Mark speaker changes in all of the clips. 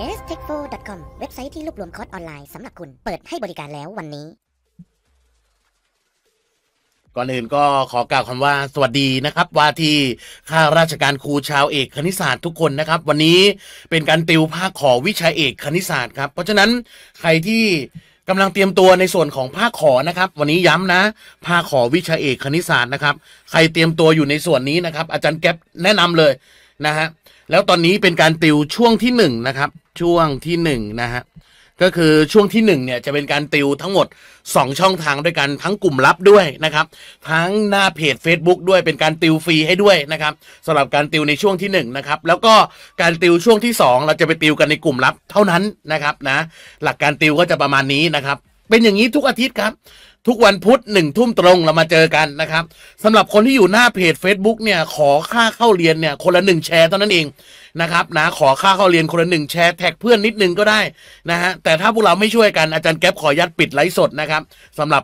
Speaker 1: stechfo.com เว็บไซต์ที่รวบรวมคอร์สออนไลน์สำหรับคุณ เปิดให้บริการแล้ววันนี้ ก่อนอื่นก็ขอกล่าวคำว่าสวัสดีนะครับว่าที่ข้าราชการครูชาวเอกคณิตศาสตร์ทุกคนนะครับ วันนี้เป็นการติวภาคขอวิชาเอกคณิตศาสตร์ครับ เพราะฉะนั้นใครที่กำลังเตรียมตัวในส่วนของภาคขอนะครับ วันนี้ย้ำนะภาคขอวิชาเอกคณิตศาสตร์นะครับ ใครเตรียมตัวอยู่ในส่วนนี้นะครับ อาจารย์แก๊ปแนะนำเลยนะฮะแล้วตอนนี้เป็นการติวช่วงที่หนึ่งนะครับช่วงที่หนึ่งนะฮะก็คือช่วงที่หนึ่งเนี่ยจะเป็นการติวทั้งหมด 2 ช่องทางด้วยกันทั้งกลุ่มลับด้วยนะครับ ทั้งหน้าเพจ Facebook ด้วยเป็นการติวฟรีให้ด้วยนะครับสำหรับการติวในช่วงที่1นนะครับแล้วก็การติวช่วงที่ 2 เราจะไปติวกันในกลุ่มลับเท่านั้นนะครับนะหลักการติวก็จะประมาณนี้นะครับ เป็นอย่างนี้ทุกอาทิตย์ครับทุกวันพุธหนึ่งทุ่มตรงเรามาเจอกันนะครับสำหรับคนที่อยู่หน้าเพจ Facebook เนี่ยขอค่าเข้าเรียนเนี่ยคนละหนึ่งแชร์เท่านั้นเองนะครับนะขอค่าเข้าเรียนคนละหนึ่งแชร์แท็กเพื่อนนิดนึงก็ได้นะฮะแต่ถ้าพวกเราไม่ช่วยกันอาจารย์แก๊ปขอยัดปิดไลฟ์สดนะครับสำหรับ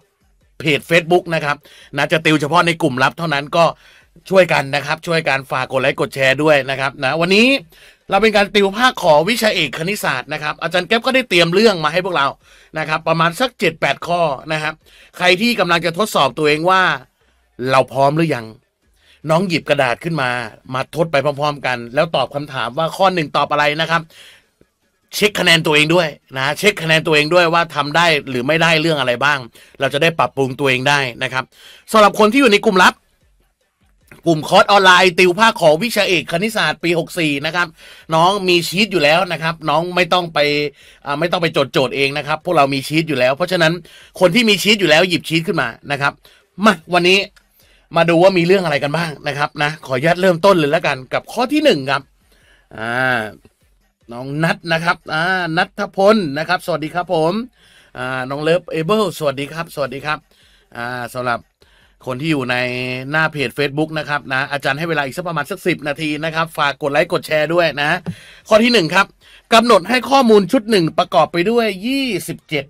Speaker 1: เพจ Facebook นะครับนะจะติวเฉพาะในกลุ่มลับเท่านั้นก็ช่วยกันนะครับ ช่วยการฝากกดไลค์กดแชร์ด้วยนะครับนะวันนี้เราเป็นการติวภาคขอวิชาเอกคณิตศาสตร์นะครับอาจารย์แก๊ปก็ได้เตรียมเรื่องมาให้พวกเรานะครับ ประมาณสัก 7-8 ข้อนะครับใครที่กำลังจะทดสอบตัวเองว่า เราพร้อมหรือยังน้องหยิบกระดาษขึ้นมา มาทดไปพร้อมๆ กัน แล้วตอบคำถามว่าข้อหนึ่งตอบอะไรนะครับ เช็คคะแนนตัวเองด้วยนะเช็คคะแนนตัวเองด้วยว่าทำได้หรือไม่ได้เรื่องอะไรบ้าง เราจะได้ปรับปรุงตัวเองได้นะครับ สำหรับคนที่อยู่ในกลุ่มลับกลุ่มคอร์สออนไลน์ ติวภาคของวิชาเอกคณิตศาสตร์ปี 64 นะครับ น้องมีชีตอยู่แล้วนะครับน้องไม่ต้องไปไม่ต้องไปโจทย์เองนะครับ พวกเรามีชีตอยู่แล้ว เพราะฉะนั้นคนที่มีชีตอยู่แล้วหยิบชีตขึ้นมานะครับมาวันนี้มาดูว่ามีเรื่องอะไรกันบ้างนะครับนะขออนุญาตเริ่มต้นเลยแล้วกันกับข้อที่หนึ่งครับอ่าน้องนัทนะครับอ่านัทพลนะครับสวัสดีครับผมอ่าน้องเลิฟเอเบิลสวัสดีครับสวัสดีครับอ่าสำหรับคนที่อยู่ในหน้าเพจ Facebook นะครับนะ อาจารย์ให้เวลาอีกสักประมาณสักสินาทีนะครับ ฝากกดไลค์กดแชร์ด้วยนะข้อที่ 1 ครับกำหนดให้ข้อมูลชุด 1 ประกอบไปด้วย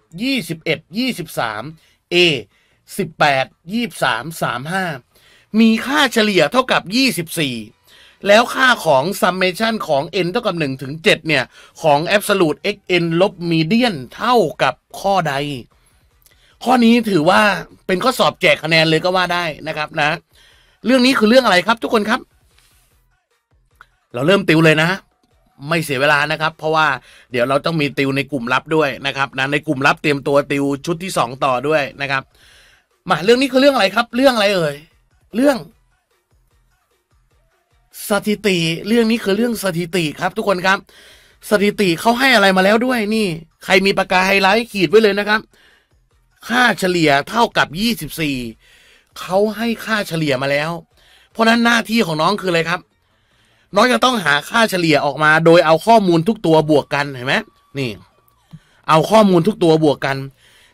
Speaker 1: 27 21 23 A 18 23 35 มีค่าเฉลี่ยเท่ากับ 24 แล้วค่าของ summation ของ n เท่ากับ1ถึง 7 เนี่ย ของ absolute xn ลบ median เท่ากับข้อใดข้อนี้ถือว่าเป็นข้อสอบแจกคะแนนเลยก็ว่าได้นะครับนะ เรื่องนี้คือเรื่องอะไรครับทุกคนครับ เราเริ่มติวเลยนะ ไม่เสียเวลานะครับ เพราะว่า เดี๋ยวเราต้องมีติวในกลุ่มลับด้วยนะครับนะในกลุ่มลับเตรียมตัวติวชุดที่สองต่อด้วยนะครับมาเรื่องนี้คือเรื่องอะไรครับ เรื่องอะไรเอ่ยเรื่อง สถิติ เรื่องนี้คือเรื่องสถิติครับ ทุกคนครับ สถิติเขาให้อะไรมาแล้วด้วยนี่ ใครมีปากกาไฮไลท์ขีดไว้เลยนะครับค่าเฉลี่ยเท่ากับยี่สิบสี่ เขาให้ค่าเฉลี่ยมาแล้ว เพราะนั้นหน้าที่ของน้องคืออะไรครับ น้องจะต้องหาค่าเฉลี่ยออกมา โดยเอาข้อมูลทุกตัวบวกกันเห็นไหมนี่ เอาข้อมูลทุกตัวบวกกัน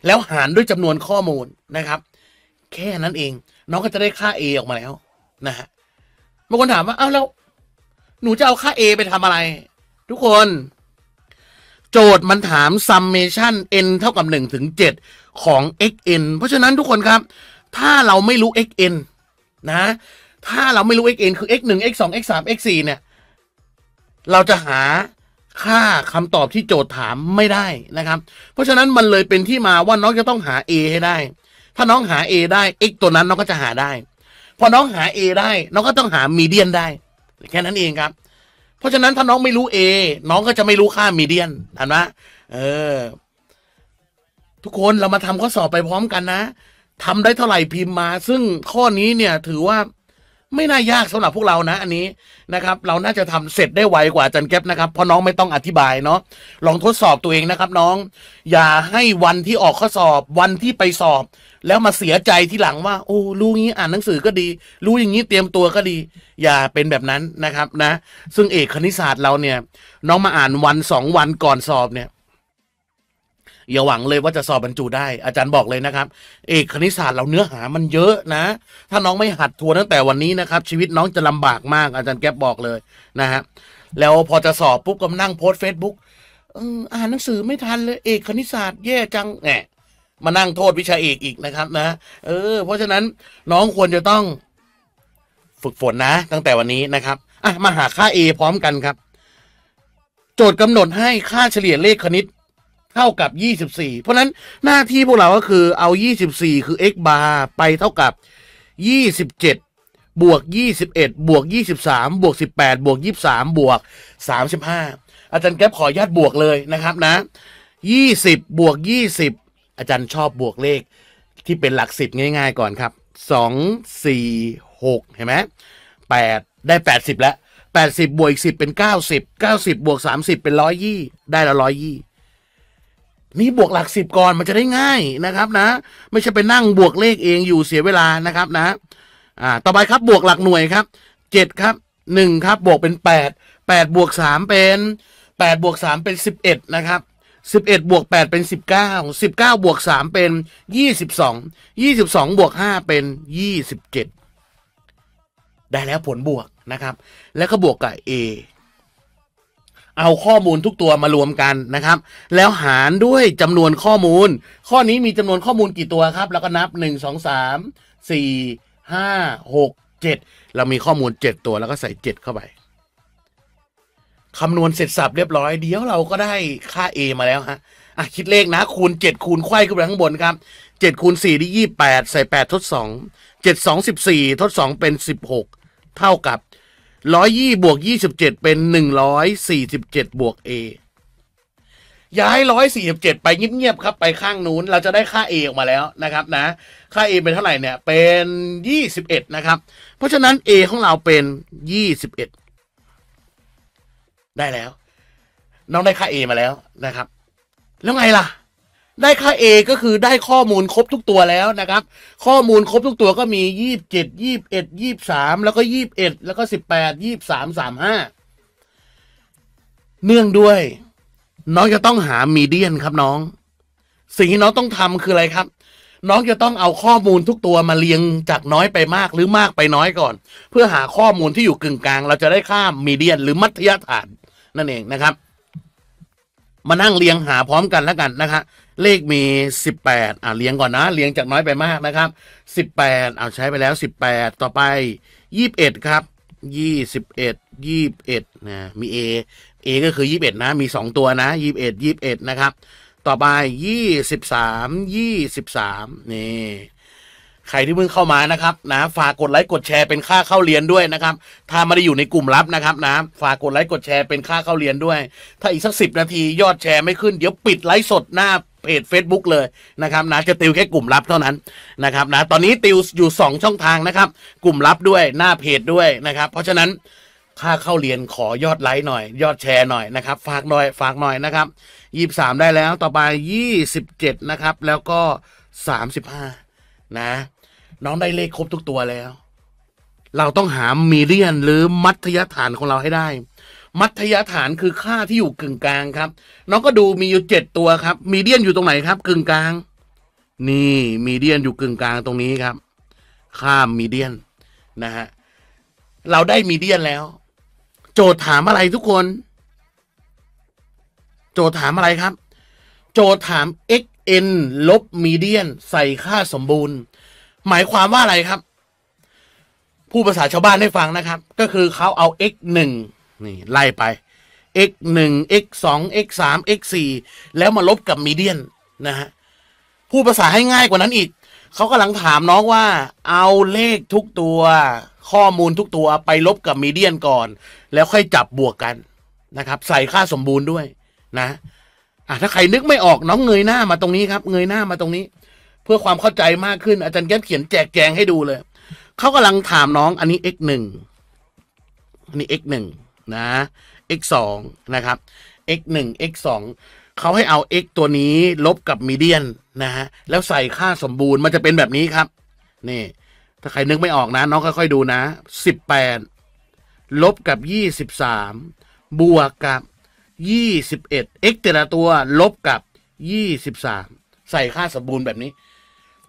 Speaker 1: แล้วหารด้วยจำนวนข้อมูลนะครับ แค่นั้นเอง น้องก็จะได้ค่า A ออกมาแล้วนะฮะ บางคนถามว่าอ้าวแล้วหนูจะเอาค่า A ไปทำอะไร ทุกคนโจทย์มันถาม summation n เท่ากับ1ถึงของ xn เพราะฉะนั้นทุกคนครับถ้าเราไม่รู้ xn นะถ้าเราไม่รู้ xn คือ x 1 x 2 x 3 x 4เนี่ยเราจะหาค่าคำตอบที่โจทย์ถามไม่ได้นะครับเพราะฉะนั้นมันเลยเป็นที่มาว่าน้องจะต้องหา a ให้ได้ ถ้าน้องหา a ได้ x ตัวนั้นน้องก็จะหาได้พอน้องหา a ได้น้องก็ต้องหามีเดียนได้แค่นั้นเองครับ เพราะฉะนั้นถ้าน้องไม่รู้ a น้องก็จะไม่รู้ค่ามีเดียนเห็นไหมเออทุกคนเรามาทำข้อสอบไปพร้อมกันนะ ทำได้เท่าไหร่พิมพ์มาซึ่งข้อนี้เนี่ยถือว่าไม่น่ายากสำหรับพวกเรานะ อันนี้นะครับ เราน่าจะทำเสร็จได้ไวกว่าจันแก๊บนะครับ เพราะน้องไม่ต้องอธิบายเนาะลองทดสอบตัวเองนะครับ น้อง อย่าให้วันที่ออกข้อสอบ วันที่ไปสอบ แล้วมาเสียใจที่หลังว่าโอ้รู้งี้อ่านหนังสือก็ดี รู้อย่างนี้เตรียมตัวก็ดี อย่าเป็นแบบนั้นนะครับนะ ซึ่งเอกคณิตศาสตร์เราเนี่ย น้องมาอ่านวันสองวันก่อนสอบเนี่ยอย่าหวังเลยว่าจะสอบบรรจุได้อาจารย์บอกเลยนะครับ เอกคณิตศาสตร์เราเนื้อหา มันเยอะนะ ถ้าน้องไม่หัดทัวตั้งแต่วันนี้นะครับ ชีวิตน้องจะลำบากมาก อาจารย์แก๊บบอกเลยนะฮะแล้วพอจะสอบปุ๊บก็นั่งโพสเฟซบุ๊กอ่านหนังสือไม่ทันเลย เอกคณิตศาสตร์แย่จังแหมมานั่งโทษวิชาเอกอีกนะครับ นะ เออเพราะฉะนั้นน้องควรจะต้อง ฝึกฝนนะ ตั้งแต่วันนี้นะครับอ่ะมาหาค่า A พร้อมกันครับ โจทย์กำหนดให้ค่าเฉลี่ยเลขคณิตเท่ากับยี่สิบสี่เพราะนั้นหน้าที่พวกเราก็คือเอายี่สิบสี่คือ x าร์ไปเท่ากับยี่สิบเจ็ดบวกยี่สิบเอ็ดบวกยี่สิบสามบวกสิบแปดบวกยี่สามบวกสามสิบห้าอาจารย์แก๊ปขอญาตบวกเลยนะครับนะยี่สิบบวกยี่สิบอาจารย์ชอบบวกเลขที่เป็นหลักสิบง่าย ๆ ก่อนครับสองสี่หกเห็นไหมแปดได้แปดสิบแล้วแปดสิบบวกอีกสิบเป็นเก้าสิบเก้าสิบบวกสามสิบเป็นร้อยยี่ได้ละร้อยยี่นี่บวกหลักสิบก่อน มันจะได้ง่าย นะครับนะไม่ใช่ ไป นั่งบวกเลขเองอยู่เสียเวลานะครับนะอ่าต่อไปครับบวกหลักหน่วยครับเจ็ดครับหนึ่งครับบวกเป็นแปดแปดบวกสามเป็นแปดบวกสามเป็นสิบเอ็ดนะครับสิบเอ็ดบวกแปดเป็นสิบเก้าสิบเก้าบวกสามเป็นยี่สิบสองยี่สิบสองบวกห้าเป็นยี่สิบเจ็ดได้แล้วผลบวกนะครับแล้วก็บวกกับ a เอาข้อมูลทุกตัวมารวมกันนะครับ แล้วหารด้วย จำนวนข้อมูล ข้อนี้มี จำนวนข้อมูลกี่ตัวครับ แล้วก็นับ 1 2 3 4 5 6 7เรามีข้อมูล 7 ตัว แล้ว ก็ใส่ 7 เข้าไปคำนวณเสร็จสับ เรียบร้อย เดี๋ยวเราก็ได้ค่า A มาแล้วฮะอ่ะคิด เลขนะคูณ 7 คูณไขว้ขึ้นไปข้างบนครับ7คูณ4ได้28ใส่ 8 ทด 2 7 2 14ทด 2 เป็น 16 เท่ากับร้อยยี่บวกยี่สิบเจ็ดเป็นหนึ่งร้อยสี่สิบเจ็ดบวกเอย้ายร้อยสี่สิบเจ็ดไปเงียบๆครับไปข้างนู้นเราจะได้ค่าเอออกมาแล้วนะครับ นะ ค่าเอเป็นเท่าไหร่เนี่ยเป็นยี่สิบเอ็ดนะครับ เพราะฉะนั้นเอของเราเป็นยี่สิบเอ็ดได้แล้ว น้องได้ค่าเอมาแล้วนะครับแล้วไงล่ะได้ค่า A ก็คือได้ข้อมูลครบทุกตัวแล้วนะครับ ข้อมูลครบทุกตัวก็มียี่1 23เจ็ดยี่เอ็ดยี่สามแล้วก็ยี่เอ็ดแล้วก็สิบแปดยี่สามสามห้าเนื่องด้วย น้องจะต้องหามีเดียนครับน้อง สิ่งที่น้องต้องทำคืออะไรครับ น้องจะต้องเอาข้อมูลทุกตัวมาเรียงจากน้อยไปมากหรือมากไปน้อยก่อน เพื่อหาข้อมูลที่อยู่กึ่งกลางเราจะได้ค่ามีเดียนหรือมัธยฐาน นั่นเองนะครับ มานั่งเรียงหาพร้อมกันแล้วกันนะคะเลขมี18อ่าเลี้ยงก่อนนะ เลี้ยงจากน้อยไปมากนะครับ18เอาใช้ไปแล้ว18ต่อไป21ครับ21 21นะ มี A A ก็คือ21นะ มี2ตัวนะ21 21นะครับ ต่อไป23 23นี่ ใครที่เพิ่งเข้ามานะครับนะฝากกดไลค์กดแชร์เป็นค่าเข้าเรียนด้วยนะครับ ถ้าไม่ได้อยู่ในกลุ่มลับนะครับนะฝากกดไลค์กดแชร์เป็นค่าเข้าเรียนด้วย ถ้าอีกสักสิบนาทียอดแชร์ไม่ขึ้นเดี๋ยวปิดไลฟ์สดหน้าเพจ Facebook เลยนะครับนะจะติวแค่กลุ่มลับเท่านั้นนะครับนะตอนนี้ติวอยู่ 2 ช่องทางนะครับ กลุ่มลับด้วยหน้าเพจด้วยนะครับเพราะฉะนั้นค่าเข้าเรียนขอยอดไลค์หน่อยยอดแชร์หน่อยนะครับฝากหน่อยฝากหน่อยนะครับยี่สามได้แล้วต่อไปยี่สิบเจ็ดนะครับแล้วก็สามสิบห้านะน้องได้เลขครบทุกตัวแล้ว เราต้องหามีเรียนหรือมัธยฐานของเราให้ได้มัธยฐานคือค่าที่อยู่กึ่งกลางครับน้องก็ดูมีอยู่เจ็ดตัวครับ มีเดียนอยู่ตรงไหนครับ กึ่งกลาง นี่มีเดียนอยู่กึ่งกลางตรงนี้ครับข้ามมีเดียนนะฮะ เราได้มีเดียนแล้ว โจทย์ถามอะไรทุกคน โจทย์ถามอะไรครับ โจทย์ถาม x n ลบมีเดียน ใส่ค่าสมบูรณ์ หมายความว่าอะไรครับ ผู้ภาษาชาวบ้านให้ฟังนะครับ ก็คือเขาเอา x 1นี่ไล่ไป x 1 x 2 x 3 x 4แล้วมาลบกับมีเดียนนะฮะ พูดภาษาให้ง่ายกว่านั้นอีก เขากำลังถามน้องว่า เอาเลขทุกตัวข้อมูลทุกตัวไปลบกับมีเดียนก่อน แล้วค่อยจับบวกกันนะครับ ใส่ค่าสมบูรณ์ด้วยนะอ่ะถ้าใครนึกไม่ออกน้องเงยหน้ามาตรงนี้ครับ เงยหน้ามาตรงนี้ เพื่อความเข้าใจมากขึ้น อาจารย์แก้มเขียนแจกแจงให้ดูเลย เขากำลังถามน้องอันนี้ x 1อันนี้ x 1นะ x 2นะครับ x 1 x 2เขาให้เอา x ตัวนี้ลบกับมีเดียนนะฮะแล้วใส่ค่าสมบูรณ์มันจะเป็นแบบนี้ครับ นี่ถ้าใครนึกไม่ออกนะน้องค่อยๆดูนะ 18 ลบกับ 23 บวกกับ 21 x แต่ละตัวลบกับ 23 ใส่ค่าสมบูรณ์แบบนี้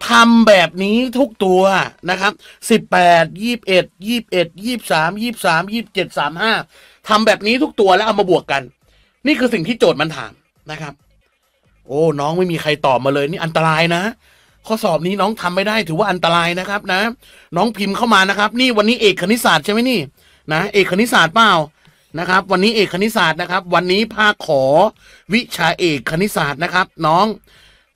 Speaker 1: ทำแบบนี้ทุกตัวนะครับ 18 21 21 23 23 27 35ทำแบบนี้ทุกตัวแล้ว เอามาบวกกันนี่คือสิ่งที่โจทย์มันถามนะครับ โอ้น้องไม่มีใครตอบมาเลยนี่อันตรายนะ ข้อสอบนี้น้องทำไม่ได้ถือว่าอันตรายนะครับนะน้องพิมพ์เข้ามานะครับ นี่วันนี้เอกคณิตศาสตร์ใช่ไหมนี่นะเอกคณิตศาสตร์เปล่านะครับ วันนี้เอกคณิตศาสตร์นะครับ วันนี้ภาคขอวิชาเอกคณิตศาสตร์นะครับ น้อง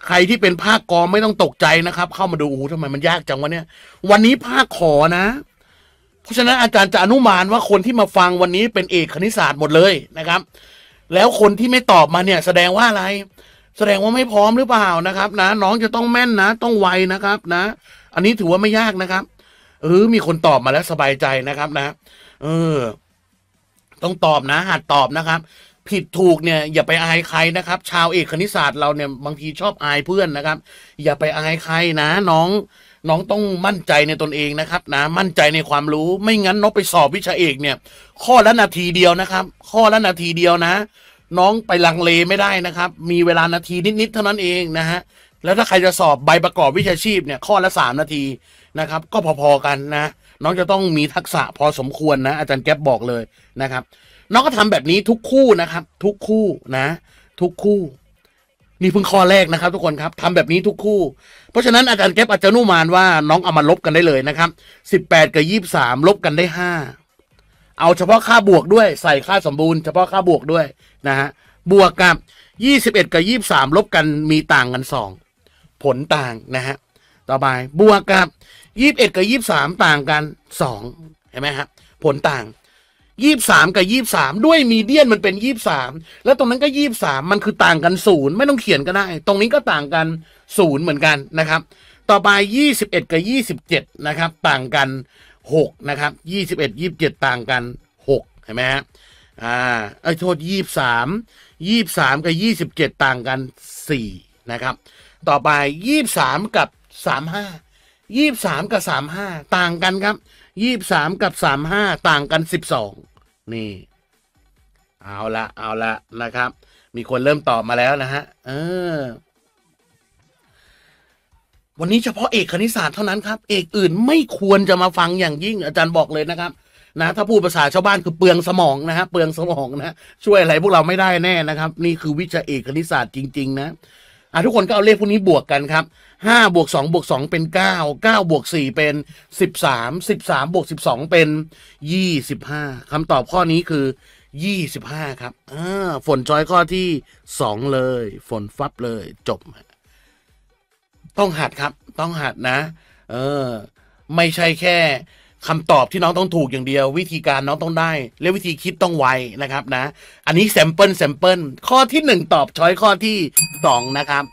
Speaker 1: ใครที่เป็นภาคกอไม่ต้องตกใจนะครับ เข้ามาดูโอ้ทำไมมันยากจังวะเนี่ย วันนี้ภาคขอนะเพราะฉะนั้นอาจารย์จะอนุมานว่าคนที่มาฟังวันนี้เป็นเอกคณิตศาสตร์หมดเลยนะครับ แล้วคนที่ไม่ตอบมาเนี่ย แสดงว่าอะไร แสดงว่าไม่พร้อมหรือเปล่านะครับ นะ น้องจะต้องแม่นนะ ต้องไวนะครับ นะ อันนี้ถือว่าไม่ยากนะครับเออมีคนตอบมาแล้วสบายใจนะครับนะ เออ ต้องตอบนะหัดตอบนะครับ ผิดถูกเนี่ย อย่าไปอายใครนะครับ ชาวเอกคณิตศาสตร์เราเนี่ยบางทีชอบอายเพื่อนนะครับ อย่าไปอายใครนะ น้องน้องต้องมั่นใจในตนเองนะครับนะมั่นใจในความรู้ไม่งั้นน้องไปสอบวิชาเอกเนี่ยข้อละนาทีเดียวนะครับ ข้อละนาทีเดียวนะ น้องไปลังเลไม่ได้นะครับมีเวลานาทีนิดๆเท่านั้นเองนะฮะแล้วถ้าใครจะสอบใบประกอบวิชาชีพเนี่ยข้อละสามนาทีนะครับ ก็พอๆกันนะน้องจะต้องมีทักษะพอสมควรนะอาจารย์แก๊บบอกเลยนะครับน้องก็ทำแบบนี้ทุกคู่นะครับทุกคู่นะ ทุกคู่นี่เพิ่งข้อแรกนะครับทุกคนครับทำแบบนี้ทุกคู่ เพราะฉะนั้นอาจารย์แก๊ปอาจารย์นุมานว่าน้องเอามาลบกันได้เลยนะครับสิบแปดกับยี่สามลบกันได้ห้าเอาเฉพาะค่าบวกด้วยใส่ค่าสมบูรณ์เฉพาะค่าบวกด้วยนะฮะบวกกับยี่สิบเอ็ดกับยี่สามลบกันมีต่างกันสองผลต่างนะฮะต่อไปบวกกับยี่สิบเอ็ดกับยี่สามต่างกันสองเห็นไหมครับผลต่างยี่สามกับยี่สามด้วยมีเดียนมันเป็นยี่สามแล้วตรงนั้นก็ยี่สามมันคือต่างกันศูนย์ไม่ต้องเขียน ก็ได้ ตรงนี้ก็ต่างกันศูนย์เหมือนกันนะครับ ต่อไปยี่สิบเอ็ดกับยี่สิบเจ็ดนะครับต่างกันหกนะครับยี่สิบเอ็ดยี่บเจ็ดต่างกันหกเห็นไหมฮะอ่าไอ้โทษยี่สามยี่สามกับยี่สิบเจ็ดต่างกันสี่นะครับต่อไปยี่สามกับสามห้ายี่สามกับสามห้าต่างกันครับยี่สามกับสามห้าต่างกันสิบสองนี่ เอาละเอาละนะครับ มีคนเริ่มตอบมาแล้วนะฮะ เออ วันนี้เฉพาะ เอกคณิตศาสตร์เท่านั้นครับ เอกอื่นไม่ควรจะมาฟังอย่างยิ่ง อาจารย์บอกเลยนะครับ นะ ถ้าพูดภาษาชาวบ้านคือเปลืองสมองนะฮะเปลืองสมองนะช่วยอะไรพวกเราไม่ได้แน่นะครับ นี่คือวิชาเอกคณิตศาสตร์จริงๆ นะอ่ะทุกคนก็เอาเลขพวกนี้บวกกันครับห้าบวกสองบวกสองเป็นเก้าเก้าบวกสี่เป็นสิบสามสิบสามบวกสิบสองเป็นยี่สิบห้าคำตอบข้อนี้คือยี่สิบห้าครับอ่าฝนจอยข้อที่สองเลย ฝนฟับเลย จบ ต้องหัดครับ ต้องหัดนะ เออ ไม่ใช่แค่คำตอบที่น้องต้องถูกอย่างเดียว วิธีการน้องต้องได้และวิธีคิดต้องไว นะครับ นะ อันนี้แซมเปิลแซมเปิลข้อที่หนึ่งตอบช้อยข้อที่สองนะครับ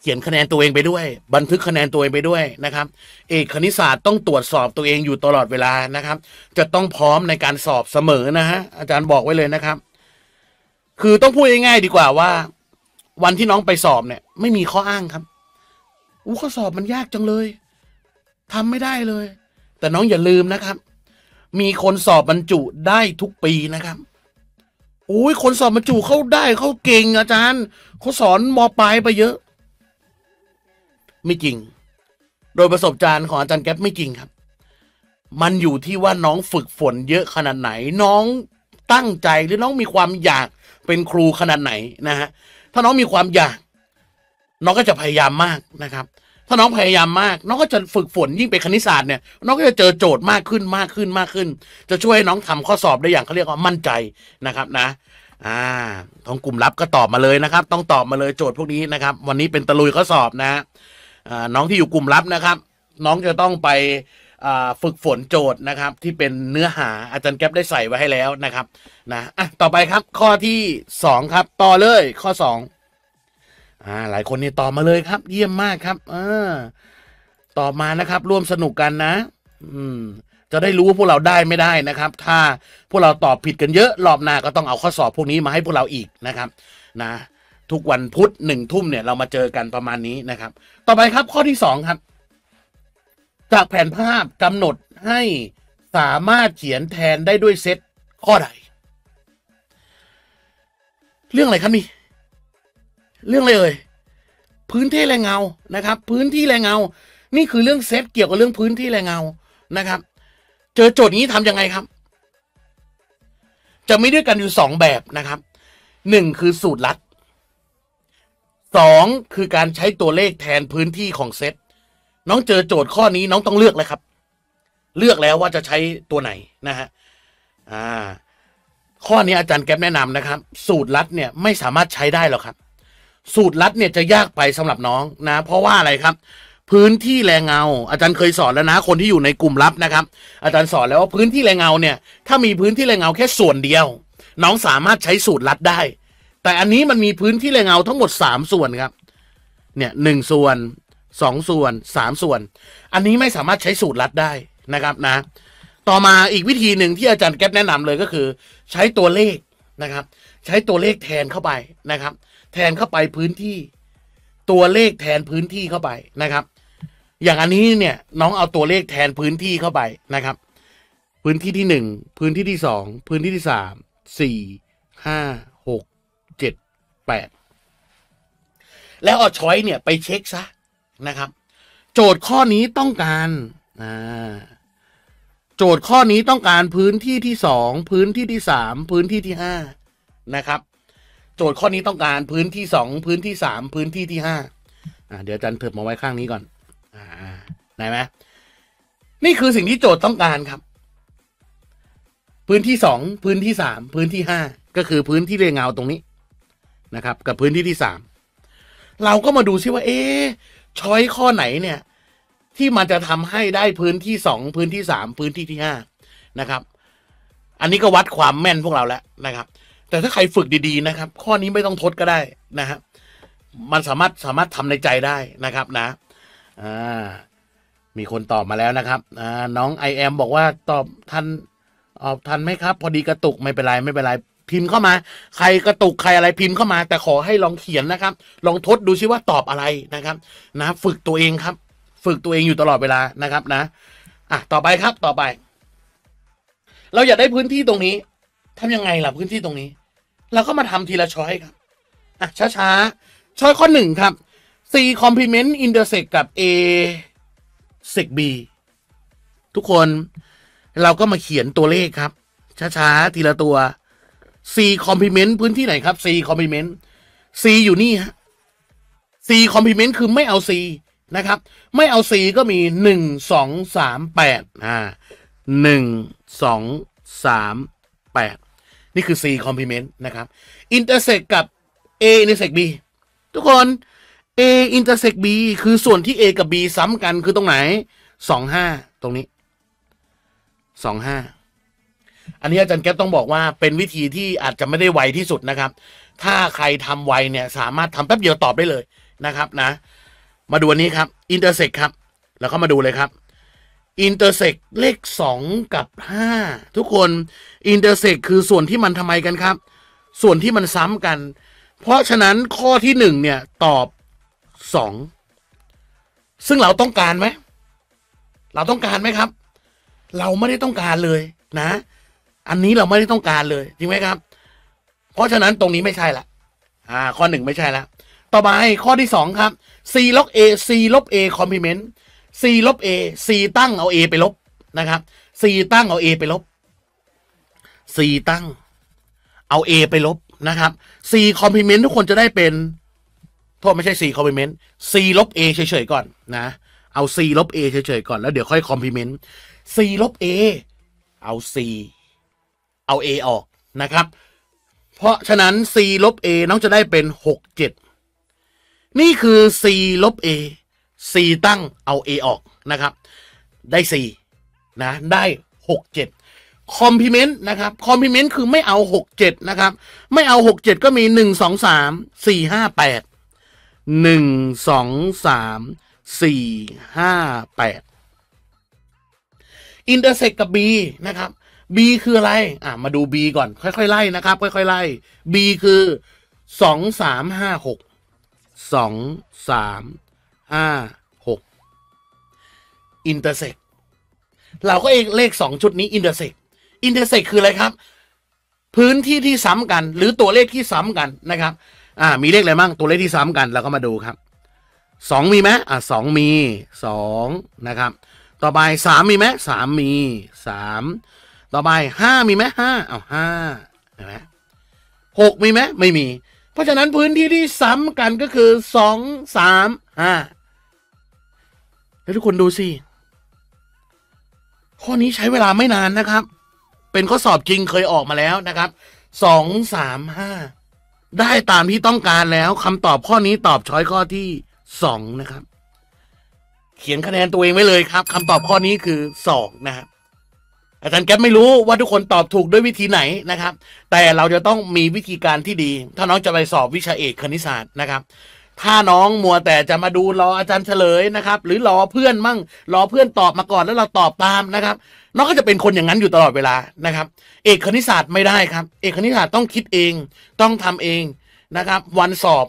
Speaker 1: เขียนคะแนนตัวเองไปด้วย บันทึกคะแนนตัวเองไปด้วยนะครับเอกคณิตศาสตร์ต้องตรวจสอบตัวเองอยู่ตลอดเวลานะครับ จะต้องพร้อมในการสอบเสมอนะฮะอาจารย์บอกไว้เลยนะครับ คือต้องพูดง่ายๆดีกว่าว่า วันที่น้องไปสอบเนี่ยไม่มีข้ออ้างครับอู้ข้อสอบมันยากจังเลย ทำไม่ได้เลย แต่น้องอย่าลืมนะครับ มีคนสอบบรรจุได้ทุกปีนะครับ อุ้ยคนสอบบรรจุเข้าได้เข้าเก่ง อาจารย์เขาสอนมปลายไปเยอะไม่จริง โดยประสบการณ์ของอาจารย์แก๊ปไม่จริงครับ มันอยู่ที่ว่าน้องฝึกฝน เยอะขนาดไหน น้องตั้งใจหรือน้องมีความอยากเป็นครูขนาดไหนนะฮะ ถ้าน้องมีความอยาก น้องก็จะพยายามมากนะครับ ถ้าน้องพยายามมาก น้องก็จะฝึกฝนยิ่งเป็นคณิตศาสตร์เนี่ยน้องก็จะเจอโจทย์มากขึ้นมากขึ้นมากขึ้น จะช่วยให้น้องทำข้อสอบได้อย่างเขาเรียกว่ามั่นใจนะครับนะ อ่าท้องกลุ่มลับก็ตอบมาเลยนะครับ ต้องตอบมาเลยโจทย์พวกนี้นะครับ วันนี้เป็นตะลุยข้อสอบนะน้องที่อยู่กลุ่มลับนะครับ น้องจะต้องไปฝึกฝนโจทย์นะครับ ที่เป็นเนื้อหาอาจารย์แก๊ปได้ใส่ไว้ให้แล้วนะครับ นะอ่ะต่อไปครับ ข้อที่2ครับ ต่อเลย ข้อ2อ่า หลายคนนี่ตอบมาเลยครับ เยี่ยมมากครับอ่ต่อมานะครับ ร่วมสนุกกันนะ อืมจะได้รู้ว่าพวกเราได้ไม่ได้นะครับ ถ้าพวกเราตอบผิดกันเยอะ รอบหน้าก็ต้องเอาข้อสอบพวกนี้มาให้พวกเราอีกนะครับ นะทุกวันพุธหนึ่งทุ่มเนี่ยเรามาเจอกันประมาณนี้นะครับ ต่อไปครับข้อที่สองครับ จากแผนภาพกำหนดให้สามารถเขียนแทนได้ด้วยเซตข้อใด เรื่องอะไรครับมีเรื่องอะไรเอ่ยพื้นที่แรงเงานะครับ พื้นที่แรงเงา นี่คือเรื่องเซตเกี่ยวกับเรื่องพื้นที่แรงเงานะครับ เจอโจทย์นี้ทํำยังไงครับ จะไม่ด้วยกันอยู่สองแบบนะครับหนึ่งคือสูตรลัดสองคือการใช้ตัวเลขแทนพื้นที่ของเซตน้องเจอโจทย์ข้อนี้น้องต้องเลือกเลยครับ เลือกแล้วว่าจะใช้ตัวไหนนะฮะอ่าข้อนี้อาจารย์แก๊ปแนะนำนะครับ สูตรลัดเนี่ยไม่สามารถใช้ได้หรอกครับ สูตรลัดเนี่ยจะยากไปสำหรับน้องนะ เพราะว่าอะไรครับ พื้นที่แรงเงาอาจารย์เคยสอนแล้วนะ คนที่อยู่ในกลุ่มลับนะครับ อาจารย์สอนแล้วว่าพื้นที่แรงเงาเนี่ย ถ้ามีพื้นที่แรงเงาแค่ส่วนเดียว น้องสามารถใช้สูตรลัดได้แต่อันนี้มันมีพื้นที่แรงเงาทั้งหมดสามส่วนครับ เนี่ยหนึ่งส่วนสองส่วนสามส่วน อันนี้ไม่สามารถใช้สูตรลัดได้นะครับนะ ต่อมาอีกวิธีหนึ่งที่อาจารย์แก๊ปแนะนำเลยก็คือ ใช้ตัวเลขนะครับ ใช้ตัวเลขแทนเข้าไปนะครับ แทนเข้าไปพื้นที่ ตัวเลขแทนพื้นที่เข้าไปนะครับ อย่างอันนี้เนี่ยน้องเอาตัวเลขแทนพื้นที่เข้าไปนะครับ พื้นที่ที่หนึ่งพื้นที่ที่สองพื้นที่ที่สามสี่ห้าแปดแล้วเอาช้อยเนี่ยไปเช็คซะนะครับ โจทย์ข้อนี้ต้องการโจทย์ข้อนี้ต้องการพื้นที่ที่สองพื้นที่ที่สามพื้นที่ที่ห้านะครับ โจทย์ข้อนี้ต้องการพื้นที่สองพื้นที่สามพื้นที่ที่ห้าเดี๋ยวจันเถิดมาไว้ข้างนี้ก่อน อ่าได้ไหม นี่คือสิ่งที่โจทย์ต้องการครับ พื้นที่สองพื้นที่สาม พื้นที่ห้าก็คือพื้นที่เรียงเงาตรงนี้นะครับกับพื้นที่ที่สามเราก็มาดูซิว่า เอ๊ช้อยข้อไหนเนี่ย ที่มันจะทำให้ได้พื้นที่สองพื้นที่สามพื้นที่ที่ห้านะครับ อันนี้ก็วัดความแม่นพวกเราแล้วนะครับ แต่ถ้าใครฝึกดีๆนะครับ ข้อนี้ไม่ต้องทดก็ได้นะฮะมันสามารถสามารถทำในใจได้นะครับนะอ่ามีคนตอบมาแล้วนะครับอ่าน้องไอแอมบอกว่าตอบทันออกทันไหมครับ พอดีกระตุกไม่เป็นไรไม่เป็นไรพิมพ์เข้ามา ใครกระตุกใครอะไรพิมพ์เข้ามา แต่ขอให้ลองเขียนนะครับ ลองทดดูซิว่าตอบอะไรนะครับ นะ ฝึกตัวเองครับฝึกตัวเองอยู่ตลอดเวลานะครับนะอ่ะต่อไปครับต่อไป เราอยากได้พื้นที่ตรงนี้ ทำยังไงล่ะพื้นที่ตรงนี้เราก็มาทำทีละช้อยครับ อ่ะช้าช้าช้อยข้อหนึ่งครับ C complement intersect กับ A sec B ทุกคนเราก็มาเขียนตัวเลขครับช้าๆทีละตัว C complement พื้นที่ไหนครับ C complement C อยู่นี่ฮะ C complement คือไม่เอา C นะครับ ไม่เอา C ก็มีหนึ่งสอง สามแปดอ่าหนึ่งสองสามแปดนี่คือ C complement นะครับ intersect กกับ A i n นเ r s e c t ซก B ทุกคน A intersect B คือส่วนที่ A กับ B ซ้ำกันคือตรงไหนสองห้า ตรงนี้สองห้าอันนี้อาจารย์แก๊ปต้องบอกว่าเป็นวิธีที่อาจจะไม่ได้ไวที่สุดนะครับ ถ้าใครทำไวเนี่ย สามารถทำแป๊บเดียวตอบได้เลยนะครับนะ มาดูอันนี้ครับอินเตอร์เซ็กครับแล้วก็มาดูเลยครับอินเตอร์เซ็กเลข 2 กับ 5 ทุกคนอินเตอร์เซ็กคือส่วนที่มันทำไมกันครับ ส่วนที่มันซ้ำกัน เพราะฉะนั้นข้อที่ 1 เนี่ยตอบ 2 ซึ่งเราต้องการไหมเราต้องการไหมครับ เราไม่ได้ต้องการเลยนะอันนี้เราไม่ได้ต้องการเลย จริงไหมครับ เพราะฉะนั้นตรงนี้ไม่ใช่ละ อ่า ข้อหนึ่งไม่ใช่ละ ต่อไปข้อที่สองครับ c ลบ a c ลบ a complement c ลบ a c ตั้งเอา a ไปลบนะครับ c ตั้งเอา a ไปลบ c ตั้ง เอา a ไปลบนะครับ c complement ทุกคนจะได้เป็น โทษไม่ใช่ c complement c ลบ a เฉยๆก่อนนะ เอา c ลบ a เฉยๆก่อน แล้วเดี๋ยวค่อย complement c ลบ a เอา c เอา A ออกนะครับ เพราะฉะนั้น C ลบ A น้องจะได้เป็น 6 7 นี่คือ C ลบ A C ตั้งเอา A ออกนะครับ ได้ C นะ ได้ 6 7คอมพ l e เมนต์นะครับคอมพ l e เมนต์คือไม่เอา 6 7 นะครับ ไม่เอา 6 7 ก็มี 1 2 3 4 5 8 1 2 3 4 5 8 intersect กับ B นะครับ B คืออะไร อ่ะมาดู B ก่อน ค่อยๆ ไล่ นะครับ ค่อยๆไล่ B คือสองสามห้าหกสองสามห้าหกอินเตอร์เซ็กเราก็เองเลขสองชุดนี้อินเตอร์เซ็กอินเตอร์เซ็กคืออะไรครับ พื้นที่ที่ซ้ำกัน หรือตัวเลขที่ซ้ำกันนะครับ อ่า มีเลขอะไรบ้างตัวเลขที่ซ้ำกัน เราก็มาดูครับสองมีไหมอ่ะสองมีสองนะครับ ต่อไปสามมีไหมสามมีสามต่อไปห้ามีไหมห้าเอาห้าเห็นไหมหกมีไหมไม่มี เพราะฉะนั้นพื้นที่ที่ซ้ำกันก็คือสองสามห้าแล้วทุกคนดูสิข้อนี้ใช้เวลาไม่นานนะครับ เป็นข้อสอบจริงเคยออกมาแล้วนะครับสองสามห้าได้ตามที่ต้องการแล้วคำตอบข้อนี้ตอบช้อยข้อที่สองนะครับ เขียนคะแนนตัวเองไว้เลยครับคำตอบข้อนี้คือสองนะครับอาจารย์แก๊ปไม่รู้ว่าทุกคนตอบถูกด้วยวิธีไหนนะครับ แต่เราจะต้องมีวิธีการที่ดี ถ้าน้องจะไปสอบวิชาเอกคณิตศาสตร์นะครับ ถ้าน้องมัวแต่จะมาดูรออาจารย์เฉลยนะครับ หรือรอเพื่อนมั่งรอเพื่อนตอบมาก่อนแล้วเราตอบตามนะครับ น้องก็จะเป็นคนอย่างนั้นอยู่ตลอดเวลานะครับ เอกคณิตศาสตร์ไม่ได้ครับ เอกคณิตศาสตร์ต้องคิดเองต้องทำเองนะครับ วันสอบ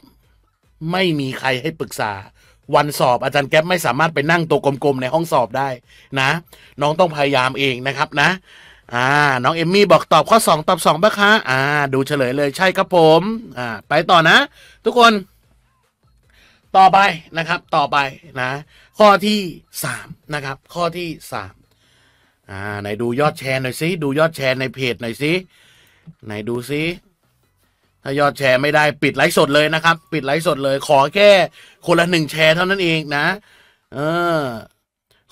Speaker 1: ไม่มีใครให้ปรึกษาวันสอบ อาจารย์แก๊ปไม่สามารถไปนั่งตัวกลมๆ ในห้องสอบได้นะน้องต้องพยายามเอง นะครับนะอ่าน้องเอมมี่บอกตอบข้อ 2 ตอบ2ปะคะอ่าดูเฉลยเลยใช่ครับผมอ่าไปต่อนะทุกคนต่อไปนะครับต่อไปนะข้อที่ 3 นะครับข้อที่3อ่าไหนดูยอดแชร์หน่อยสิดูยอดแชร์ ในเพจหน่อยสิไหนดูสิถ้ายอดแชร์ไม่ได้ปิดไลฟ์สดเลยนะครับ ปิดไลฟ์สดเลย ขอแค่คนละหนึ่งแชร์เท่านั้นเองนะเออ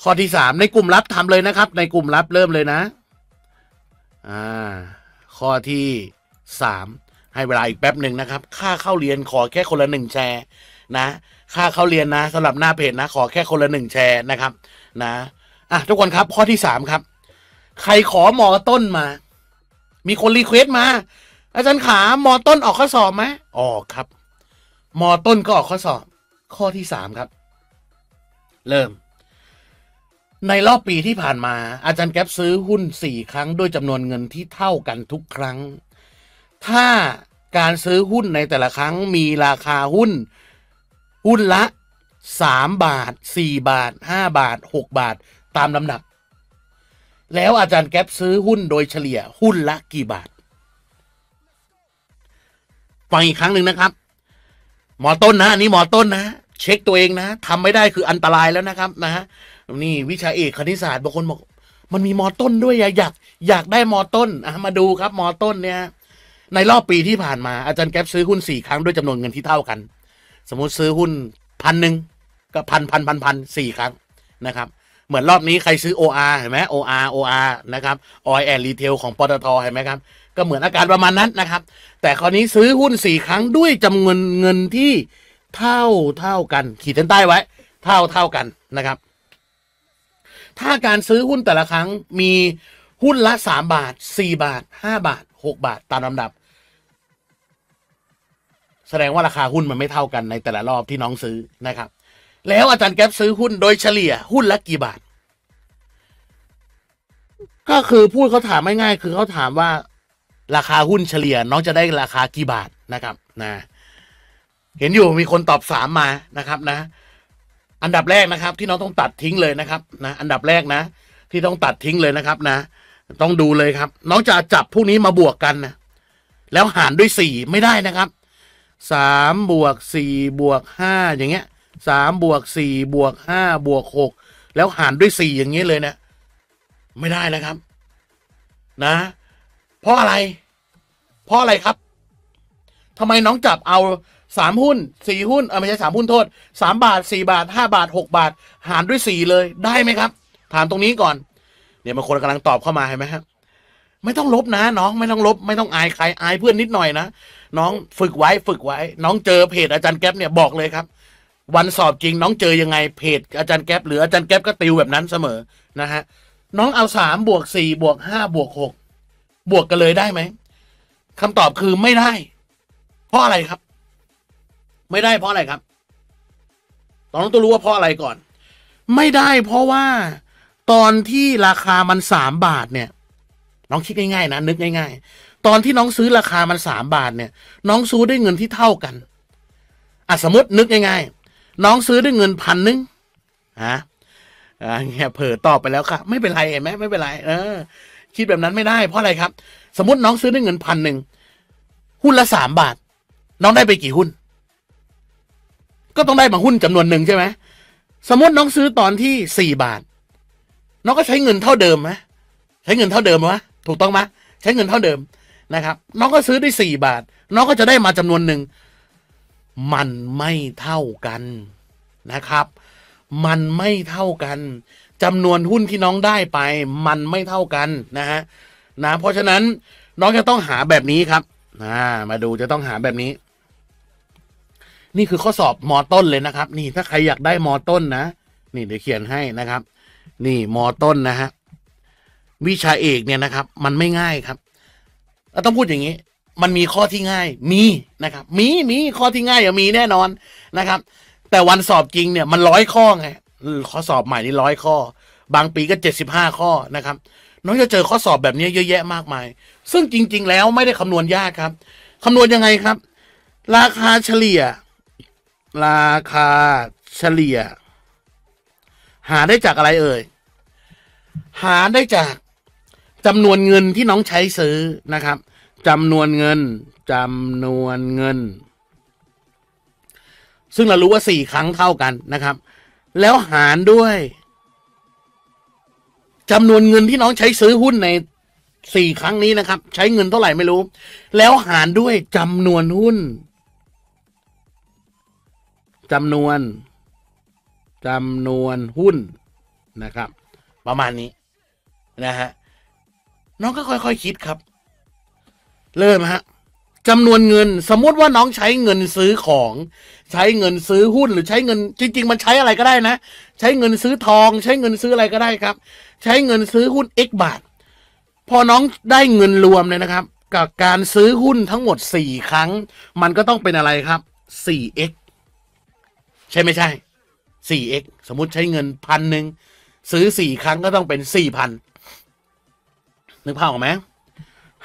Speaker 1: ข้อที่สามในกลุ่มลับทำเลยนะครับ ในกลุ่มลับเริ่มเลยนะ อ่า ข้อที่สามให้เวลาอีกแป๊บหนึ่งนะครับ ค่าเข้าเรียนขอแค่คนละหนึ่งแชร์ นะ ค่าเข้าเรียนนะสำหรับหน้าเพจนะขอแค่คนละหนึ่งแชร์นะครับ นะอ่ะทุกคนครับ ข้อที่สามครับ ใครขอหมอต้นมา มีคนรีเควสต์มาอาจารย์ขามอ ต้นออกข้อสอบไหมออกครับมอ ต้นก็ ออก ข้อสอบ ข้อที่สามครับ เริ่ม ในรอบปีที่ผ่านมา อาจารย์แก๊ปซื้อหุ้นสี่ครั้งด้วยจำนวนเงินที่เท่ากันทุกครั้ง ถ้าการซื้อหุ้นในแต่ละครั้งมีราคาหุ้น หุ้นละสามบาทสี่บาทห้าบาทหกบาท ตามลำดับ แล้วอาจารย์แก๊ปซื้อหุ้นโดยเฉลี่ยหุ้นละกี่บาทฟังอีกครั้งหนึ่งนะครับ หมอต้นนะอันนี้หมอต้นนะ เช็คตัวเองนะ ทำไม่ได้คืออันตรายแล้วนะครับนะนี่วิชาเอกคณิตศาสตร์บางคนบอกมันมีมอต้นด้วยอยาก อยากได้มอต้นอ่ะมาดูครับมอต้นเนี่ย ในรอบปีที่ผ่านมาอาจารย์แก๊ปซื้อหุ้นสี่ครั้งด้วยจำนวนเงินที่เท่ากันสมมุติซื้อหุ้นพันหนึ่งก็พันพันพันพันสี่ครั้งนะครับเหมือนรอบนี้ใครซื้อ OR เห็นไหม OR OR นะครับ Oil and Retail ของปตทเห็นไหมครับก็เหมือนอาการประมาณนั้นนะครับ แต่คราวนี้ซื้อหุ้นสี่ครั้งด้วยจำนวนเงินที่เท่าเท่ากัน ขีดเส้นใต้ไว้ เท่าเท่ากันนะครับ ถ้าการซื้อหุ้นแต่ละครั้งมีหุ้นละสามบาทสี่บาทห้าบาทหกบาท ตามลำดับ แสดงว่าราคาหุ้นมันไม่เท่ากันในแต่ละรอบที่น้องซื้อนะครับ แล้วอาจารย์แก๊ปซื้อหุ้นโดยเฉลี่ยหุ้นละกี่บาท ก็คือพูดเขาถามไม่ง่ายคือเขาถามว่าราคาหุ้นเฉลี่ยน้องจะได้ราคากี่บาทนะครับนะเห็นอยู่มีคนตอบสามมานะครับ นะ อันดับแรกนะครับที่น้องต้องตัดทิ้งเลยนะครับนะ อันดับแรกนะที่ต้องตัดทิ้งเลยนะครับนะ ต้องดูเลยครับน้องจะจับพวกนี้มาบวกกันนะแล้วหารด้วยสี่ไม่ได้นะครับสามบวกสี่บวกห้าอย่างเงี้ยสามบวกสี่บวกห้าบวกหกแล้วหารด้วยสี่อย่างเงี้ยเลยนะไม่ได้นะครับ นะเพราะอะไร เพราะอะไรครับ ทำไมน้องจับเอาสามหุ้นสี่หุ้นเออไม่ใช่สามหุ้นโทษสามบาทสี่บาทห้าบาทหกบาท หารด้วยสี่เลยได้ไหมครับ ถามตรงนี้ก่อนเนี่ยบางคนกำลังตอบเข้ามาเห็นไหมฮะไม่ต้องลบนะ น้องไม่ต้องลบ ไม่ต้องอายใครอายเพื่อนนิดหน่อยนะน้องฝึกไว้ฝึกไว้ น้องเจอเพจอาจารย์แก๊ปเนี่ยบอกเลยครับ วันสอบจริง น้องเจอยังไงเพจอาจารย์แก๊ปหรืออาจารย์แก๊ปก็ติวแบบนั้นเสมอนะฮะ น้องเอาสามบวกสี่บวกห้าบวกหกบวกกันเลยได้ไหมคำตอบคือไม่ได้เพราะอะไรครับไม่ได้ เพราะอะไรครับตอนนั้นตัวรู้ว่าเพราะอะไรก่อน ไม่ได้เพราะว่าตอนที่ราคามันสามบาทเนี่ย น้องคิดง่ายๆนะนึกง่าย ๆ ตอนที่น้องซื้อราคามันสามบาท เนี่ย น้องซื้อได้เงินที่เท่ากันอ่ะสมมตินึกง่าย ๆ น้องซื้อได้เงินพันหนึ่งฮะอ่าเงี้ยเผลอตอบไปแล้วค่ะไม่เป็นไรเห็นไหมไม่เป็นไร เออคิดแบบนั้นไม่ได้เพราะอะไรครับ สมมติน้องซื้อด้วยเงินพันหนึ่ง หุ้นละสามบาท น้องได้ไปกี่หุ้น ก็ต้องได้บางหุ้นจำนวนหนึ่งใช่ไหม สมมติน้องซื้อตอนที่สี่บาทน้องก็ใช้เงินเท่าเดิมไหมใช้เงินเท่าเดิมไหมถูกต้องไหมใช้เงินเท่าเดิมนะครับ น้องก็ซื้อได้สี่บาท น้องก็จะได้มาจำนวนหนึ่งมันไม่เท่ากันนะครับ มันไม่เท่ากันจำนวนหุ้นที่น้องได้ไป มันไม่เท่ากัน นะฮะนะ เพราะฉะนั้นน้องจะต้องหาแบบนี้ครับนะมาดูจะต้องหาแบบนี้ นี่คือข้อสอบมอต้นเลยนะครับ นี่ถ้าใครอยากได้มอต้นนะ นี่เดี๋ยวเขียนให้นะครับ นี่มอต้นนะฮะวิชาเอกเนี่ยนะครับ มันไม่ง่ายครับเราต้องพูดอย่างนี้ มันมีข้อที่ง่าย มีนะครับ มีมีข้อที่ง่ายอย่ามีแน่นอนนะครับ แต่วันสอบจริงเนี่ยมันร้อยข้อไงข้อสอบใหม่นี่ร้อยข้อบางปีก็เจ็ดสิบห้าข้อนะครับ น้องจะเจอข้อสอบแบบนี้เยอะแยะมากมาย ซึ่งจริง ๆ แล้วไม่ได้คำนวณยากครับคำนวณยังไงครับ ราคาเฉลี่ย ราคาเฉลี่ย หาได้จากอะไร เอ่ยหาได้จากจำนวนเงินที่น้องใช้ซื้อนะครับจำนวนเงินจำนวนเงิน ซึ่งเรารู้ว่าสี่ครั้งเท่ากันนะครับแล้วหารด้วยจำนวนเงินที่น้องใช้ซื้อหุ้นในสี่ครั้งนี้นะครับ ใช้เงินเท่าไหร่ไม่รู้ แล้วหารด้วยจำนวนหุ้นจำนวนจำนวนหุ้นนะครับ ประมาณนี้ นะฮะน้องก็ค่อยๆคคิดครับ เริ่มฮะจำนวนเงินสมมุติว่าน้องใช้เงินซื้อของ ใช้เงินซื้อหุ้นหรือใช้เงินจริง ๆ มันใช้อะไรก็ได้นะ ใช้เงินซื้อทองใช้เงินซื้ออะไรก็ได้ครับ ใช้เงินซื้อหุ้น x บาท พอน้องได้เงินรวมเนี่ยนะครับ กับการซื้อหุ้นทั้งหมด 4 ครั้ง มันก็ต้องเป็นอะไรครับ 4x ใช่ไม่ใช่ 4x สมมติใช้เงินพันหนึ่งซื้อ4ครั้งก็ต้องเป็น4,000นึกภาพออกไหม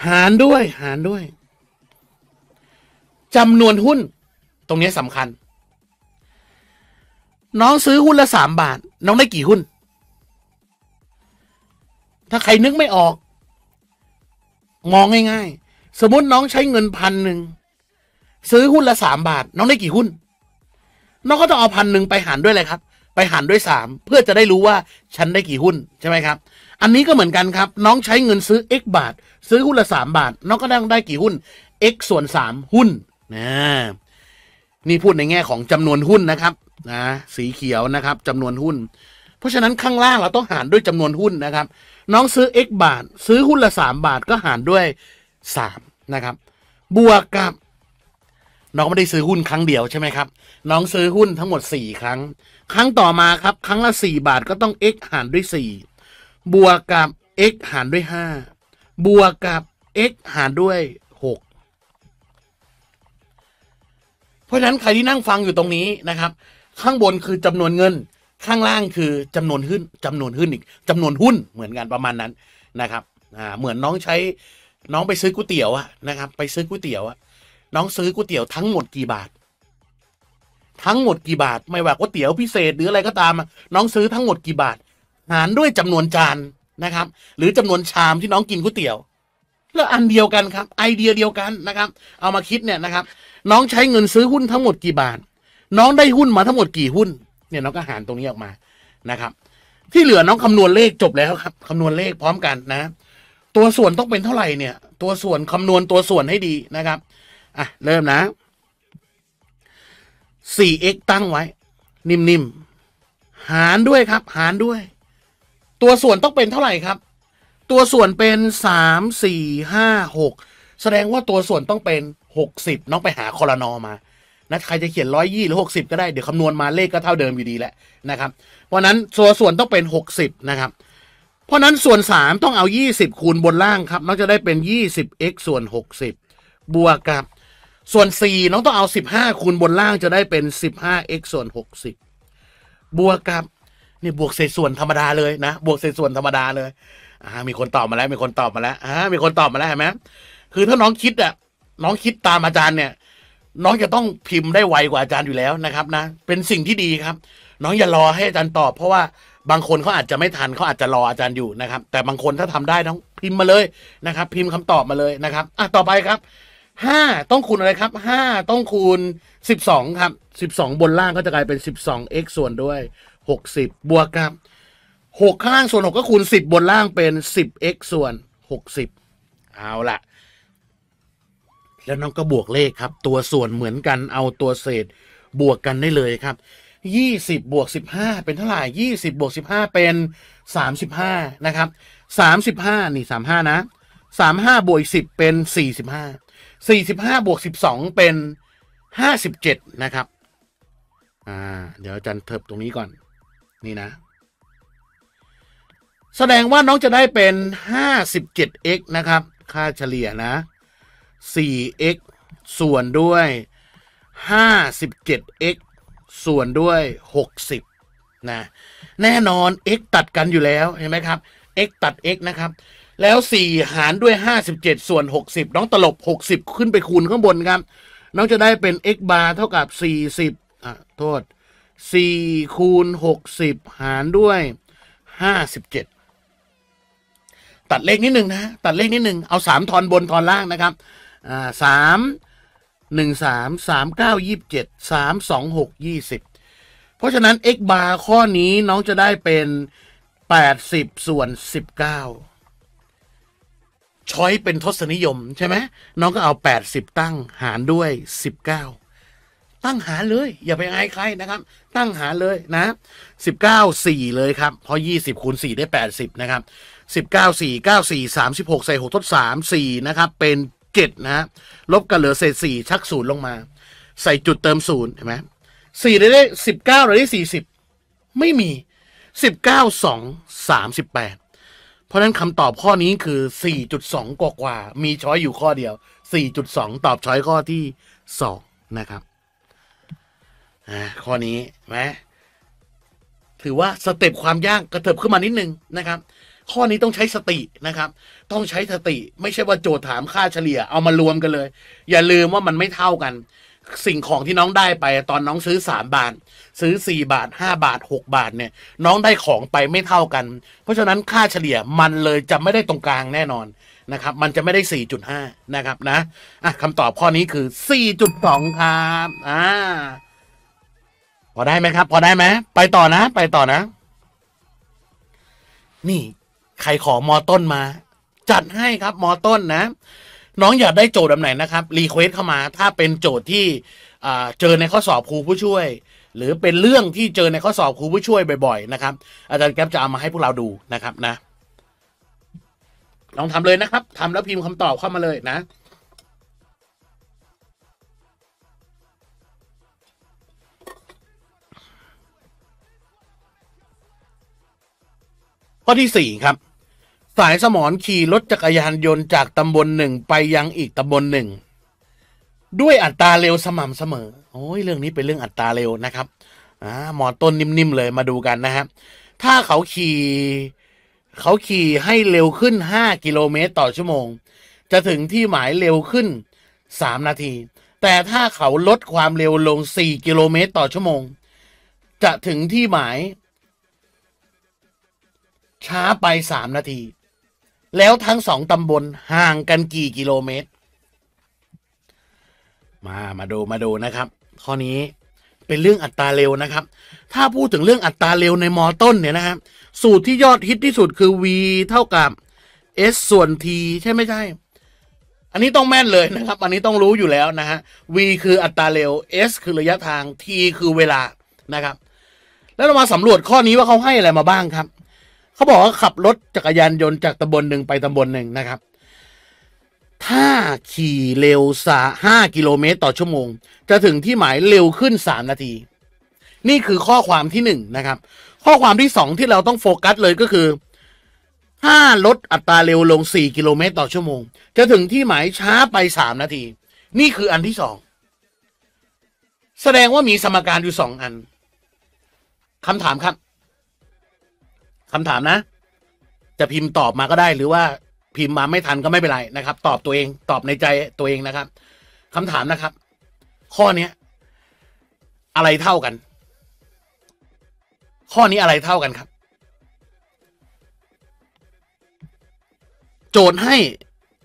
Speaker 1: หารด้วยหารด้วยจำนวนหุ้นตรงนี้สำคัญ น้องซื้อหุ้นละสามบาท น้องได้กี่หุ้น ถ้าใครนึกไม่ออกมองง่าย ๆ สมมติน้องใช้เงินพันหนึ่งซื้อหุ้นละสามบาท น้องได้กี่หุ้นน้องก็ต้องเอาพันหนึ่งไปหารด้วยอะไรครับ ไปหารด้วยสามเพื่อจะได้รู้ว่าฉันได้กี่หุ้นใช่ไหมครับอันนี้ก็เหมือนกันครับ น้องใช้เงินซื้อ x บาท ซื้อหุ้นละสามบาท น้องก็ได้ได้กี่หุ้น x ส่วนสามหุ้นนะนี่พูดในแง่ของจำนวนหุ้นนะครับนะสีเขียวนะครับจำนวนหุ้น เพราะฉะนั้นข้างล่างเราต้องหารด้วยจำนวนหุ้นนะครับน้องซื้อ x บาท ซื้อหุ้นละ 3 บาทก็หารด้วย 3 นะครับ บวกกับ น้องไม่ได้ซื้อหุ้นครั้งเดียวใช่ไหมครับ น้องซื้อหุ้นทั้งหมด 4 ครั้ง ครั้งต่อมาครับครั้งละ 4 บาทก็ต้อง x หารด้วย 4 บวกกับ x หารด้วย 5 บวกกับ x หารด้วยราะฉะนั้นใครที่นั่งฟังอยู่ตรงนี้นะครับ ข้างบนคือจำนวนเงิน ข้างล่างคือจำนวนหุ้น จำนวนหุ้นอีก จำนวนหุ้นเหมือนกันประมาณนั้นนะครับอ่าเหมือนน้องใช้น้องไปซื้อก๋วยเตี๋ยวอะนะครับไปซื้อก๋วยเตี๋ยวอะน้องซื้อก๋วยเตี๋ยวทั้งหมดกี่บาท ทั้งหมดกี่บาทไม่ว่าก๋วยเตี๋ยวพิเศษหรืออะไรก็ตามน้องซื้อทั้งหมดกี่บาท หารด้วยจำนวนจานนะครับ หรือจำนวนชามที่น้องกินก๋วยเตี๋ยวแล้วอันเดียวกันครับ ไอเดียเดียวกันนะครับ เอามาคิดเนี่ยนะครับน้องใช้เงินซื้อหุ้นทั้งหมดกี่บาท น้องได้หุ้นมาทั้งหมดกี่หุ้น เนี่ยน้องก็หารตรงนี้ออกมา นะครับ ที่เหลือน้องคำนวณเลขจบแล้วครับคำนวณเลขพร้อมกันนะ ตัวส่วนต้องเป็นเท่าไหร่เนี่ย ตัวส่วนคำนวณตัวส่วนให้ดีนะครับ อ่ะ เริ่มนะ 4x ตั้งไว้ นิ่มๆ หารด้วยครับ หารด้วย ตัวส่วนต้องเป็นเท่าไหร่ครับ ตัวส่วนเป็น3 4 5 6แสดงว่าตัวส่วนต้องเป็น 60 น้องไปหาคอรนอมานะใครจะเขียนร้อยยี่หรือหกสิบก็ได้เดี๋ยวคำนวณมาเลขก็เท่าเดิมอยู่ดีแหละนะครับ เพราะนั้นตัวส่วนต้องเป็นหกสิบนะครับ เพราะนั้นส่วนสามต้องเอายี่สิบคูณบนล่างครับน้องจะได้เป็นยี่สิบ x ส่วนหกสิบบวกกับส่วนสี่น้องต้องเอาสิบห้าคูณบนล่างจะได้เป็นสิบห้า x ส่วนหกสิบบวกกับนี่บวกเศษส่วนธรรมดาเลยนะบวกเศษส่วนธรรมดาเลยอ่ามีคนตอบมาแล้ว มีคนตอบมาแล้วอ่ามีคนตอบมาแล้วเห็นไหมคือถ้าน้องคิดอ่ะน้องคิดตามอาจารย์เนี่ย น้องจะต้องพิมพ์ได้ไวกว่าอาจารย์อยู่แล้วนะครับนะ เป็นสิ่งที่ดีครับ น้องอย่ารอให้อาจารย์ตอบ เพราะว่าบางคนเขาอาจจะไม่ทันเขาอาจจะรออาจารย์อยู่นะครับ แต่บางคนถ้าทำได้ต้องพิมพ์มาเลยนะครับ พิมพ์คำตอบมาเลยนะครับอ่ะต่อไปครับห้าต้องคูณอะไรครับห้าต้องคูณสิบสองครับสิบสองบนล่างก็จะกลายเป็นสิบสอง x ส่วนด้วยหกสิบบวกครับหกข้างล่างส่วนหกก็คูณสิบบนล่างเป็นสิบ x ส่วนหกสิบเอาละแล้วน้องก็บวกเลขครับ ตัวส่วนเหมือนกันเอาตัวเศษบวกกันได้เลยครับยี่สิบบวกสิบห้าเป็นเท่าไหร่ยี่สิบบวกสิบห้าเป็นสามสิบห้านะครับสามสิบห้านี่สามห้านะสามห้าบวกสิบเป็นสี่สิบห้าสี่สิบห้าบวกสิบสองเป็นห้าสิบเจ็ดนะครับอ่าเดี๋ยวจันเถิบตรงนี้ก่อนนี่นะ แสดงว่าน้องจะได้เป็นห้าสิบเจ็ด x นะครับ ค่าเฉลี่ยนะ 4x ส่วนด้วย 57x ส่วนด้วย 60นะแน่นอน x ตัดกันอยู่แล้วเห็นไหมครับ x ตัด x นะครับ แล้ว 4 หารด้วย 57 ส่วน 60น้องตลบ 60 ขึ้นไปคูณข้างบนครับน้องจะได้เป็น x บา r เท่ากับ 40อ่ะโทษ4คูณ60 หารด้วย 57 ตัดเลขนิดหนึ่งนะตัดเลขนิดหนึ่งเอา 3 ทอนบนทอนล่างนะครับอ่าสามหนึ่งสามสามเก้ายี่สิบเจ็ดสามสองหกยี่สิบเพราะฉะนั้น x bar ข้อนี้น้องจะได้เป็นแปดสิบส่วนสิบเก้าช้อยเป็นทศนิยมใช่ไหมน้องก็เอาแปดสิบตั้งหารด้วยสิบเก้าตั้งหาเลยอย่าไปอายใครนะครับ ตั้งหาเลยนะสิบเก้าสี่เลยครับ เพราะยี่สิบคูณสี่ได้แปดสิบนะครับสิบเก้าสี่เก้าสี่สามสิบหกใส่หกทดสามสี่นะครับเป็นเตนะลบกันเหลือเศษสี่ชักศูนย์ลงมา ใส่จุดเติมศูนย์ เห็นไหมสี่ได้ได้สิบเก้าเได้สี่สิบไม่มีสิบเก้าสองสามสิบแปดเพราะนั้นคำตอบข้อนี้คือสี่จุกว่ากว่า มีช้อยอยู่ข้อเดียวสสี่จุดองตอบช้อยข้อที่สองนะครับข้อนี้ไหมถือว่าสเต็ปความยากกระเถิบขึ้นมานิดนึงนะครับข้อนี้ต้องใช้สตินะครับ ต้องใช้สติ ไม่ใช่ว่าโจทย์ถามค่าเฉลี่ยเอามารวมกันเลย อย่าลืมว่ามันไม่เท่ากัน สิ่งของที่น้องได้ไป ตอนน้องซื้อสามบาท ซื้อสี่บาทห้าบาทหกบาทเนี่ย น้องได้ของไปไม่เท่ากัน เพราะฉะนั้นค่าเฉลี่ยมันเลยจะไม่ได้ตรงกลางแน่นอนนะครับ มันจะไม่ได้ 4.5 นะครับ นะอ่ะคำตอบข้อนี้คือ4.2ครับ อ่าพอได้ไหมครับ พอได้ไหมไปต่อนะ ไปต่อนะ นี่ใครขอมอต้นมา จัดให้ครับมอต้นนะ น้องอยากได้โจทย์แบบไหนนะครับรีเควสเข้ามาถ้าเป็นโจทย์ที่เจอในข้อสอบครูผู้ช่วย หรือเป็นเรื่องที่เจอในข้อสอบครูผู้ช่วยบ่อยๆนะครับอาจารย์แก๊ปจะเอามาให้พวกเราดูนะครับนะลองทำเลยนะครับ ทำแล้วพิมพ์คำตอบเข้ามาเลยนะข้อที่สี่ครับสายสมรขี่รถจักรยานยนต์จากตำบลหนึ่งไปยังอีกตำบลหนึ่งด้วยอัตราเร็วสม่ำเสมอ โอ้ยเรื่องนี้เป็นเรื่องอัตราเร็วนะครับอ่าหมอต้นนิ่มๆเลยมาดูกันนะครับถ้าเขาขี่เขาขี่ให้เร็วขึ้นห้ากิโลเมตร ต่อชั่วโมงจะถึงที่หมายเร็วขึ้นสามนาทีแต่ถ้าเขาลดความเร็วลงสี่กิโลเมตร ต่อชั่วโมง จะถึงที่หมายช้าไปสามนาที แล้วทั้งสองตำบลห่างกันกี่กิโลเมตร มา มาดู มาดูนะครับ ข้อนี้เป็นเรื่องอัตราเร็วนะครับ ถ้าพูดถึงเรื่องอัตราเร็วในมอต้นเนี่ยนะครับสูตรที่ยอดฮิตที่สุดคือ v เท่ากับ s ส่วน t ใช่ไม่ใช่ อันนี้ต้องแม่นเลยนะครับ อันนี้ต้องรู้อยู่แล้วนะฮะ v คืออัตราเร็ว s คือระยะทาง t คือเวลานะครับ แล้วเรามาสำรวจข้อนี้ว่าเขาให้อะไรมาบ้างครับเขาบอกว่าขับรถจักรยานยนต์จากตำบลหนึ่งไปตำบลหนึ่งนะครับ ถ้าขี่เร็วสาห้ากิโลเมตรต่อชั่วโมง จะถึงที่หมายเร็วขึ้นสามนาที นี่คือข้อความที่หนึ่งนะครับ ข้อความที่สองที่เราต้องโฟกัสเลยก็คือถ้าลดอัตราเร็วลงสี่กิโลเมตร ต่อชั่วโมง จะถึงที่หมายช้าไปสามนาที นี่คืออันที่สอง แสดงว่ามีสมการอยู่สองอันคำถามครับคำถามนะ จะพิมพ์ตอบมาก็ได้ หรือว่าพิมพ์มาไม่ทันก็ไม่เป็นไรนะครับ ตอบตัวเองตอบในใจตัวเองนะครับ คำถามนะครับ ข้อเนี้ย อะไรเท่ากัน ข้อนี้อะไรเท่ากันครับ โจทย์ให้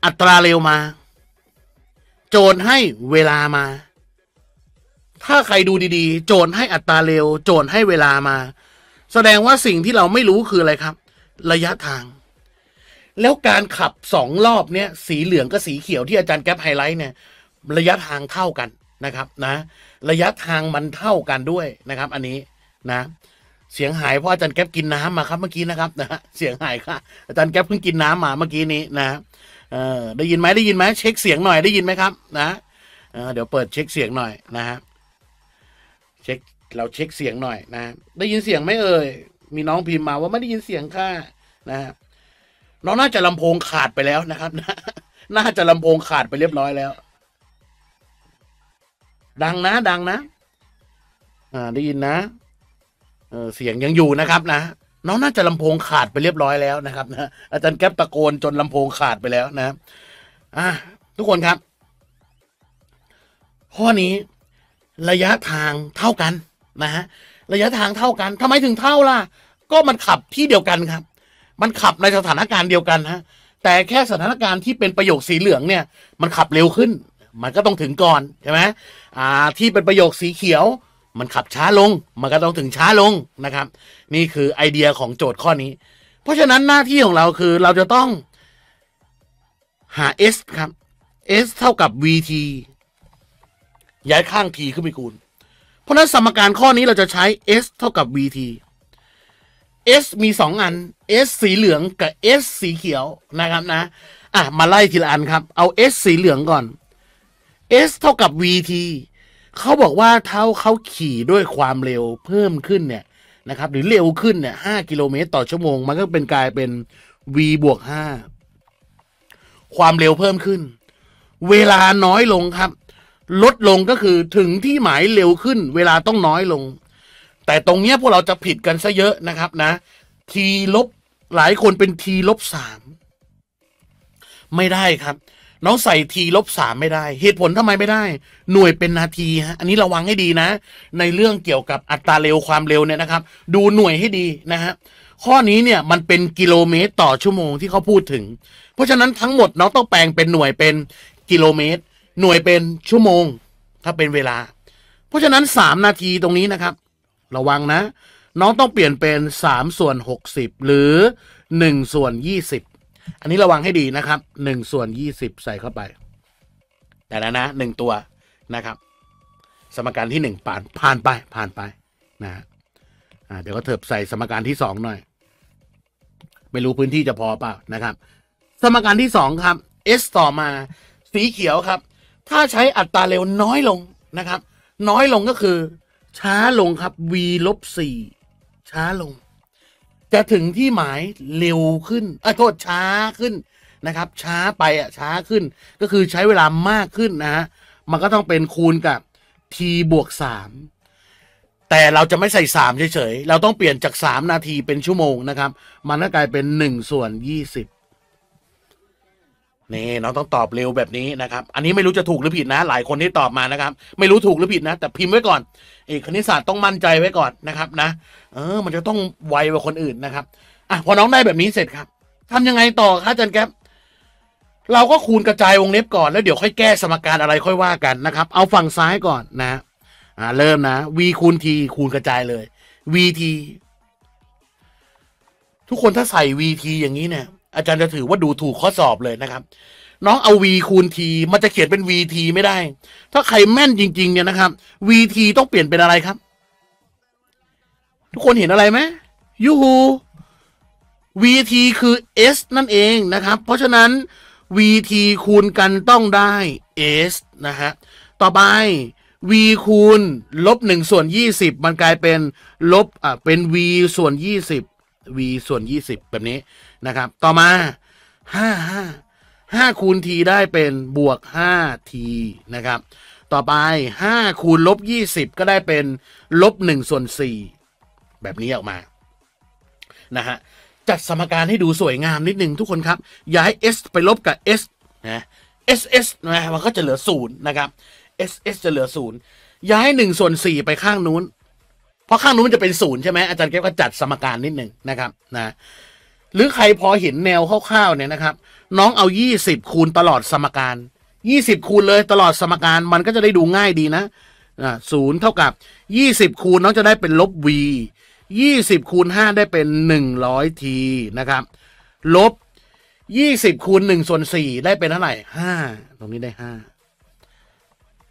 Speaker 1: อัตราเร็วมา โจทย์ให้เวลามา ถ้าใครดูดีๆ โจทย์ให้อัตราเร็ว โจทย์ให้เวลามาแสดงว่าสิ่งที่เราไม่รู้คือ อะไร ครับ ระยะทาง แล้วการขับสองรอบเนี่ยสีเหลืองกับ สีเขียวที่อาจารย์แก๊ปไฮไลท์เนี่ย ระยะทางเท่ากันนะครับ นะ ระยะทางมันเท่ากันด้วยนะครับ อันนี้นะ เสียงหายเพราะอาจารย์แก๊ปกิน น้ำมาครับเมื่อกี้นะครับ นะเสียงหายค่ะอาจารย์แก๊ปเพิ่งกินน้ำมาเมื่อกี้ นี้นะเออได้ยินไหมได้ยินไหมเช็คเสียงหน่อยได้ยินไหมครับนะเเดี๋ยวเปิดเช็คเสียงหน่อยนะฮะเช็คเราเช็คเสียงหน่อยนะ ได้ยินเสียงไหมเอ่ย มีน้องพิมพ์มาว่าไม่ได้ยินเสียงค่ะนะน้องน่าจะลำโพงขาดไปแล้วนะครับนะน่าจะลำโพงขาดไปเรียบร้อยแล้ว ดังนะ ดังนะ อ่า ได้ยินนะ เออเสียงยังอยู่นะครับนะน้องน่าจะลำโพงขาดไปเรียบร้อยแล้วนะครับนะอาจารย์แก๊ปตะโกนจนลำโพงขาดไปแล้วนะอ่าทุกคนครับข้อนี้ ระยะทางเท่ากันนะฮะระยะทางเท่ากันทำไมถึงเท่าล่ะ ก็มันขับที่เดียวกันครับ มันขับในสถานการณ์เดียวกันฮะแต่แค่สถานการณ์ที่เป็นประโยคสีเหลืองเนี่ย มันขับเร็วขึ้น มันก็ต้องถึงก่อน ใช่ไหมอ่า ที่เป็นประโยคสีเขียว มันขับช้าลง มันก็ต้องถึงช้าลงนะครับ นี่คือไอเดียของโจทย์ข้อนี้ เพราะฉะนั้นหน้าที่ของเราคือเราจะต้องหา s ครับ s เท่ากับ vt ย้ายข้าง t ขึ้นไปคูณเพราะนั้นสมการข้อนี้เราจะใช้ s เท่ากับ vt s มี 2 อัน s สีเหลืองกับ s สีเขียวนะครับนะ อ่ะมาไล่ทีละอันครับเอา s สีเหลืองก่อน s เท่ากับ vt เขาบอกว่าเท่าเขาขี่ด้วยความเร็วเพิ่มขึ้นเนี่ยนะครับ หรือเร็วขึ้นเนี่ยห้ากิโลเมตร ต่อชั่วโมง มันก็เป็นกลายเป็น v บวกห้าความเร็วเพิ่มขึ้น เวลาน้อยลงครับลดลงก็คือถึงที่หมายเร็วขึ้น เวลาต้องน้อยลง แต่ตรงเนี้ยพวกเราจะผิดกันซะเยอะนะครับนะทีลบหลายคนเป็นทีลบสาม ไม่ได้ครับ น้องใส่ทีลบสามไม่ได้เหตุผลทำไมไม่ได้ หน่วยเป็นนาทีฮะอันนี้ระวังให้ดีนะ ในเรื่องเกี่ยวกับอัตราเร็วความเร็วเนี่ยนะครับ ดูหน่วยให้ดีนะฮะข้อนี้เนี่ยมันเป็นกิโลเมตรต่อชั่วโมงที่เขาพูดถึง เพราะฉะนั้นทั้งหมดน้องต้องแปลงเป็นหน่วยเป็นกิโลเมตรหน่วยเป็นชั่วโมงถ้าเป็นเวลา เพราะฉะนั้นสามนาทีตรงนี้นะครับ ระวังนะ น้องต้องเปลี่ยนเป็นสามส่วนหกสิบหรือหนึ่งส่วนยี่สิบอันนี้ระวังให้ดีนะครับหนึ่งส่วนยี่สิบใส่เข้าไป แต่แล้วนะหนึ่งตัวนะครับ สมการที่หนึ่งผ่านผ่านไป ผ่านไปนะฮะเดี๋ยวก็เถิบใส่สมการที่สองหน่อย ไม่รู้พื้นที่จะพอเปล่านะครับ สมการที่สองครับ s ต่อมาสีเขียวครับถ้าใช้อัตราเร็วน้อยลงนะครับ น้อยลงก็คือช้าลงครับ v ลบ4ช้าลง จะถึงที่หมายเร็วขึ้นอ่ะโทษช้าขึ้นนะครับช้าไปอ่ะช้าขึ้นก็คือใช้เวลามากขึ้นนะฮะมันก็ต้องเป็นคูณกับ t บวก3แต่เราจะไม่ใส่3เฉยๆเราต้องเปลี่ยนจาก 3 นาทีเป็นชั่วโมงนะครับ มันก็กลายเป็น1ส่วน20นี่น้องต้องตอบเร็วแบบนี้นะครับ อันนี้ไม่รู้จะถูกหรือผิดนะ หลายคนที่ตอบมานะครับ ไม่รู้ถูกหรือผิดนะ แต่พิมพ์ไว้ก่อน เอกคณิตศาสตร์ต้องมั่นใจไว้ก่อนนะครับ นะ เออ มันจะต้องไวกว่าคนอื่นนะครับ อ่ะพอน้องได้แบบนี้เสร็จครับ ทำยังไงต่อครับจันแก๊บเราก็คูณกระจายวงเล็บก่อน แล้วเดี๋ยวค่อยแก้สมการอะไร ค่อยว่ากันนะครับ เอาฝั่งซ้ายก่อนนะ อ่าเริ่มนะ v คูณ t คูณกระจายเลย vt ทุกคนถ้าใส่ vt อย่างนี้เนี่ยอาจารย์ จะถือว่าดูถูกข้อสอบเลยนะครับ น้องเอา v คูณ t มันจะเขียนเป็น vt ไม่ได้ ถ้าใครแม่นจริง ๆ เนี่ยนะครับ vt ต้องเปลี่ยนเป็นอะไรครับ ทุกคนเห็นอะไรไหมยูฮู vt คือ s นั่นเองนะครับ เพราะฉะนั้น vt คูณกันต้องได้ s นะฮะต่อไป v คูณ ลบหนึ่งส่วนยี่สิบมันกลายเป็น ลบอ่าเป็น v ส่วนยี่สิบ v ส่วนยี่สิบแบบนี้นะครับ ต่อมาห้าห้าห้าคูณทีได้เป็นบวกห้าทีนะครับ ต่อไปห้าคูณลบยี่สิบก็ได้เป็นลบหนึ่งส่วนสี่แบบนี้ออกมา นะฮะ จัดสมการให้ดูสวยงามนิดนึงทุกคนครับ ย้าย s ไปลบกับ s นะ ss นะมันก็จะเหลือศูนย์นะครับ ss จะเหลือศูนย์ย้ายหนึ่งส่วนสี่ไปข้างนู้น เพราะข้างนู้นมันจะเป็นศูนย์ใช่ไหมอาจารย์เก็บก็จัดสมการนิดหนึ่งนะครับ นะหรือใครพอเห็นแนวคร่าวๆเนี่ยนะครับ น้องเอายี่สิบคูณตลอดสมการยี่สิบคูณเลยตลอดสมการ มันก็จะได้ดูง่ายดีนะศูนย์เท่ากับยี่สิบคูณน้องจะได้เป็นลบ v ยี่สิบคูณห้าได้เป็นหนึ่งร้อยทีนะครับลบยี่สิบคูณหนึ่งส่วนสี่ได้เป็นเท่าไหร่ห้าตรงนี้ได้ห้า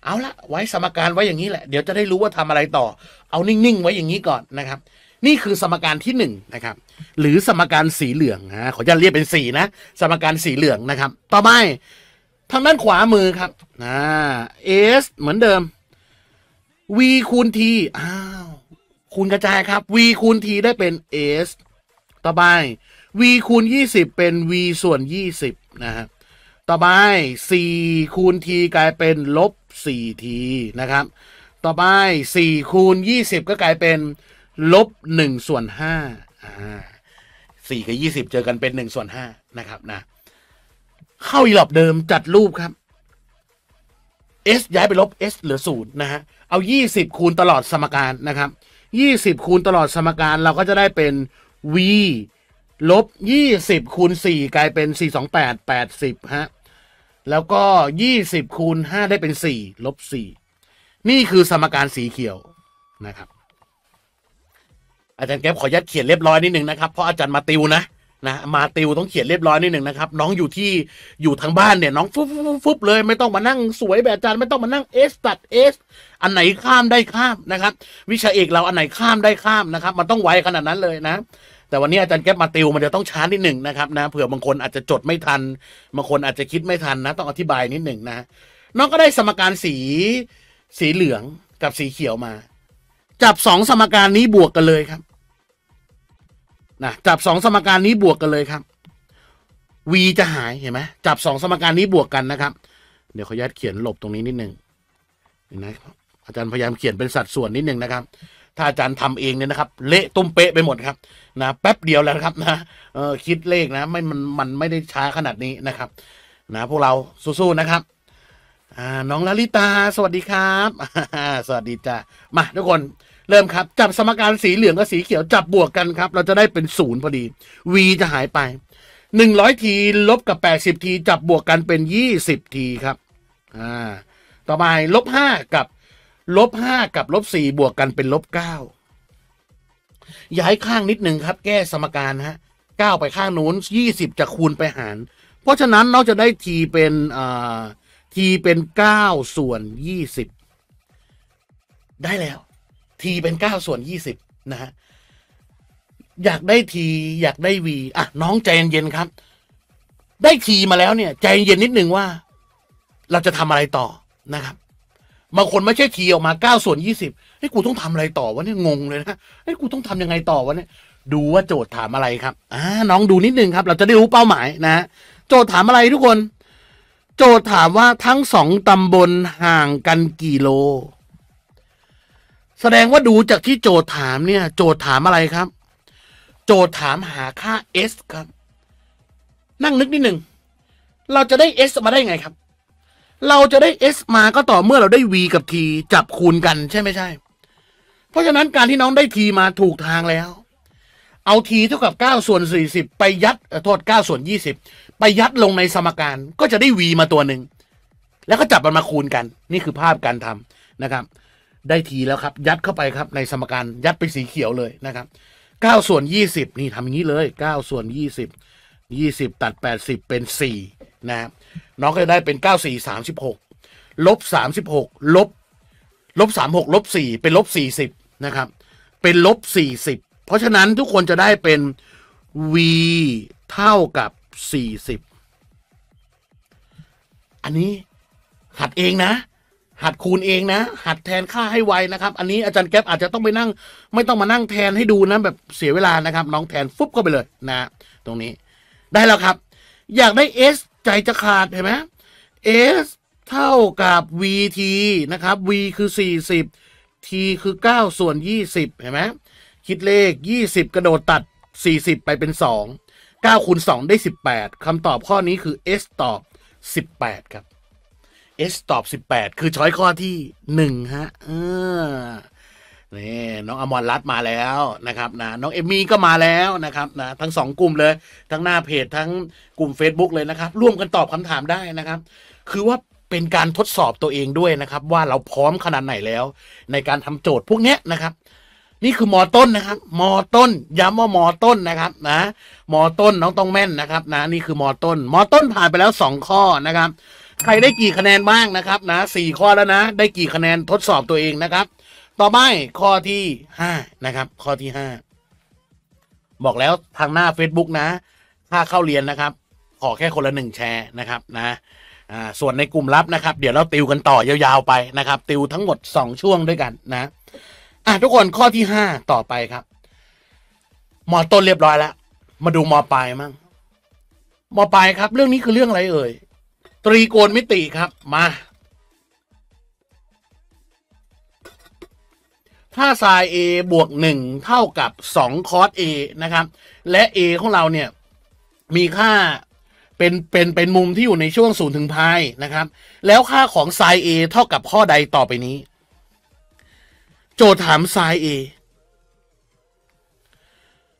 Speaker 1: เอาละไว้สมการไว้อย่างนี้ แหละ เดี๋ยวจะได้รู้ว่าทำอะไรต่อ เอานิ่งๆไว้อย่างนี้ก่อนนะครับนี่คือสมการที่หนึ่งนะครับ หรือสมการสีเหลืองนะขอจะเรียกเป็นสีนะ สมการสีเหลืองนะครับ ต่อไปทางด้านขวามือครับอ่า s เหมือนเดิม v คูณ t อ้าว คูณกระจายครับ v คูณ t ได้เป็น s ต่อไป v คูณ20 เป็น v ส่วน 20นะฮะ ต่อไป4คูณ t กลายเป็นลบ 4t นะครับ ต่อไป4คูณ20 ก็กลายเป็นลบหนึ่งส่วนห้าสี่กับยี่สิบเจอกันเป็นหนึ่งส่วนห้านะครับนะเข้าอีหลอบเดิมจัดรูปครับ s ย้ายไปลบ s เหลือศูนย์นะฮะเอายี่สิบคูณตลอดสมการนะครับยี่สิบคูณตลอดสมการเราก็จะได้เป็น v ลบยี่สิบคูณสี่กลายเป็นสี่สองแปดแปดสิบฮะแล้วก็ยี่สิบคูณห้าได้เป็นสี่ลบสี่นี่คือสมการสีเขียวนะครับอาจารย์แก๊ปขอยัดเขียนเรียบร้อยนิดหนึ่งนะครับเพราะอาจารย์มาติวนะนะมาติวต้องเขียนเรียบร้อยนิดหนึ่งนะครับน้องอยู่ที่อยู่ทางบ้านเนี่ยน้องฟุบฟุบฟุบเลยไม่ต้องมานั่งสวยแบบอาจารย์ไม่ต้องมานั่งเอสตัดเอสอันไหนข้ามได้ข้ามนะครับวิชาเอกเราอันไหนข้ามได้ข้ามนะครับมันต้องไวขนาดนั้นเลยนะแต่วันนี้อาจารย์แก๊ปมาติวมันจะต้องช้านิดหนึ่งนะครับนะเผื่อบางคนอาจจะจดไม่ทันบางคนอาจจะคิดไม่ทันนะต้องอธิบายนิดหนึ่งนะน้องก็ได้สมการสีสีเหลืองกับสีเขียวมาจับสองสมการนี้บวกกันเลยครับ นะจับสองสมการนี้บวกกันเลยครับ v จะหายเห็นไหมจับสองสมการนี้บวกกันนะครับ เดี๋ยวขออนุญาตเขียนหลบตรงนี้นิดนึงนะอาจารย์พยายามเขียนเป็นสัดส่วนนิดนึงนะครับ ถ้าอาจารย์ทำเองเนี่ยนะครับ เละตุ้มเป๊ะไปหมดครับนะแป๊บเดียวแล้วครับนะเออคิดเลขนะไม่มันมันไม่ได้ช้าขนาดนี้นะครับนะพวกเราสู้ๆนะครับน้องลลิตา สวัสดีครับสวัสดีจ้ามาทุกคนเริ่มครับ จับสมการสีเหลืองกับสีเขียว จับบวกกันครับ เราจะได้เป็นศูนย์พอดี v จะหายไปหนึ่งร้อยทีลบกับแปดสิบทีจับบวกกันเป็นยี่สิบทีครับอ่าต่อไปลบห้ากับลบห้ากับลบสี่บวกกันเป็นลบเก้าย้ายข้างนิดหนึ่งครับแก้สมการฮะเก้าไปข้างนู้นยี่สิบจะคูณไปหาร เพราะฉะนั้นเราจะได้ทีเป็นอ่าทีเป็นเก้าส่วนยี่สิบได้แล้วทีเป็นเก้าส่วนยี่สิบนะฮะอยากได้ทีอยากได้วีอ่ะน้อง ใจเย็นๆครับ ได้ทีมาแล้วเนี่ยใจเย็นนิดนึงว่า เราจะทำอะไรต่อนะครับบางคนไม่ใช่ทีออกมาเก้าส่วนยี่สิบเฮ้ยกูต้องทำอะไรต่อวะเนี่ยงงเลยนะเฮ้ยกูต้องทำยังไงต่อวะเนี่ย ดูว่าโจทย์ถามอะไรครับอ่าน้องดูนิดนึงครับ เราจะได้รู้เป้าหมายนะโจทย์ถามอะไรทุกคน โจทย์ถามว่าทั้งสองตำบลห่างกันกี่โลแสดงว่าดูจากที่โจทย์ถามเนี่ย โจทย์ถามอะไรครับ โจทย์ถามหาค่า s ครับ นั่งนึก นิดหนึ่งเราจะได้ s มาได้ ไงครับ เราจะได้ s มาก็ต่อเมื่อเราได้ v กับ t จับคูณ กัน ใช่ไม่ใช่ เพราะฉะนั้นการที่น้องได้ t มาถูกทางแล้ว เอา t เท่ากับ 9 ส่วน40 ไปยัดโทษ 9 ส่วน20 ไปยัดลงในสมการก็จะได้ v มาตัวหนึ่งแล้วก็จับมันมาคูณกัน นี่คือภาพการทำนะครับได้ทีแล้วครับ ยัดเข้าไปครับในสมการยัดไปสีเขียวเลยนะครับเก้าส่วนยี่สิบนี่ทำอย่างนี้เลยเก้าส่วนยี่สิบยี่สิบตัดแปดสิบเป็นสี่นะครับน้องก็จะได้เป็นเก้าสี่สามสิบหกลบสามสิบหกลบลบสามหกลบสี่เป็นลบสี่สิบนะครับ เป็นลบสี่สิบเพราะฉะนั้นทุกคนจะได้เป็น v เท่ากับสี่สิบอันนี้ขัดเองนะหัดคูณเองนะ หัดแทนค่าให้ไวนะครับ อันนี้อาจารย์แก๊ปอาจจะต้องไปนั่ง ไม่ต้องมานั่งแทนให้ดูนะแบบเสียเวลานะครับ น้องแทนฟุบก็ไปเลยนะ ตรงนี้ ได้แล้วครับ อยากได้ s ใจจะขาดเห็นไหม s เท่ากับ vt นะครับ v คือ 40 t คือ 9 ส่วน 20เห็นไหมคิดเลข 20 กระโดดตัด 40 ไปเป็น 2 9คูณ2ได้ 18คำตอบข้อนี้คือ s ตอบ 18 ครับ S ตอบ 18 คือ ช้อยข้อที่ 1 ฮะเออนี่น้องอมรรัตมาแล้วนะครับนะน้องเอมี่ก็มาแล้วนะครับนะทั้งสองกลุ่มเลย ทั้งหน้าเพจทั้งกลุ่ม Facebook เลยนะครับ ร่วมกันตอบคำถามได้นะครับ คือว่าเป็นการทดสอบตัวเองด้วยนะครับ ว่าเราพร้อมขนาดไหนแล้ว ในการทำโจทย์พวกเนี้ยนะครับ นี่คือมอต้นนะครับมอต้น ย้ำว่ามอต้นนะครับ นะมอต้นน้องต้องแม่นนะครับ นะ นี่คือมอต้นมอต้นผ่านไปแล้วสองข้อนะครับใครได้กี่ คะแนนบ้างนะครับ นะสี่ข้อแล้วนะ ได้กี่คะแนนทดสอบตัวเองนะครับ ต่อไป ข้อที่ห้านะครับ ข้อที่ห้าบอกแล้ว ทางหน้า Facebook นะ ถ้าเข้าเรียนนะครับ ขอแค่คนละหนึ่งแชร์นะครับนะ อ่าส่วนในกลุ่มลับนะครับ เดี๋ยวเราติว กันต่อ ยาวๆไปนะครับ ติว ทั้งหมดสองช่วงด้วยกัน นะ อ่ะทุกคนข้อที่ห้าต่อไปครับมอต้นเรียบร้อยแล้วมาดูมอปลายมั่งมอปลายครับ เรื่องนี้คือเรื่องอะไรเอ่ยตรีโกณมิติครับมา ถ้าไซน์เบวกหนึ่งเท่ากับสองคอสอนะครับ และ A ของเราเนี่ยมีค่าเป็นเป็นเป็นมุมที่อยู่ในช่วงศูนย์ถึงพายนะครับ แล้วค่าของไซน์เเท่ากับข้อใดต่อไปนี้ โจทย์ถามไซน์เ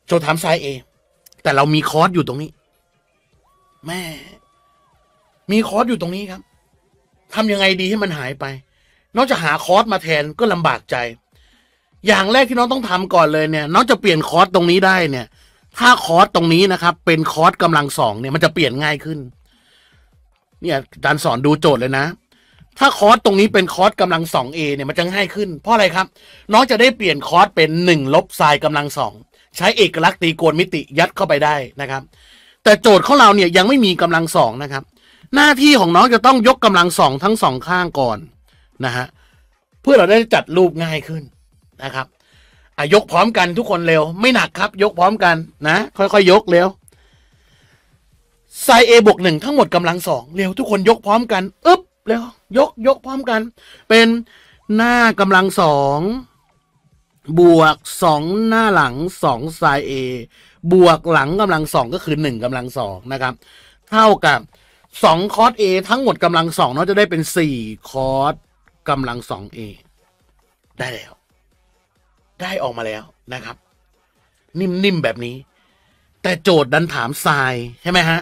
Speaker 1: โจทย์ถามไซน์เแต่เรามีคอสอยู่ตรงนี้ แม่มีคอร์สอยู่ตรงนี้ครับทำยังไงดีให้มันหายไปน้องจะหาคอร์สมาแทนก็ลำบากใจ อย่างแรกที่น้องต้องทำก่อนเลยเนี่ย น้องจะเปลี่ยนคอร์สตรงนี้ได้เนี่ย ถ้าคอร์สตรงนี้นะครับ เป็นคอร์สกำลังสองเนี่ย มันจะเปลี่ยนง่ายขึ้น เนี่ยอาจารย์สอนดูโจทย์เลยนะ ถ้าคอร์สตรงนี้เป็นคอร์สกำลังสองเอเนี่ยมันจะง่ายขึ้น เพราะอะไรครับ น้องจะได้เปลี่ยนคอร์สเป็นหนึ่งลบทรายกำลังสองใช้เอกลักษณ์ตีโกณมิติยัดเข้าไปได้นะครับ แต่โจทย์ของเราเนี่ยยังไม่มีกำลังสองนะครับหน้าที่ของน้องจะต้องยกกำลังสองทั้งสองข้างก่อนนะฮะเพื่อเราได้จัดรูปง่ายขึ้นนะครับอายกพร้อมกันทุกคนเร็ว ไม่หนักครับยกพร้อมกันนะค่อยๆยกเร็วไซเอบวกหนึ่งทั้งหมดกำลังสองเร็วทุกคนยกพร้อมกันอึ๊บเร็วยกยกพร้อมกัน เป็นหน้ากำลังสองบวกสองหน้าหลังสองไซเอบวกหลังกำลังสองก็คือหนึ่งกำลังสองนะครับเท่ากับสองคอร์ส A ทั้งหมดกำลังสองเนาะจะได้เป็นสี่คอร์สกำลังสอง A ได้แล้ว ได้ออกมาแล้วนะครับ นิ่มๆแบบนี้ แต่โจทย์ดันถามทรายใช่ไหมฮะ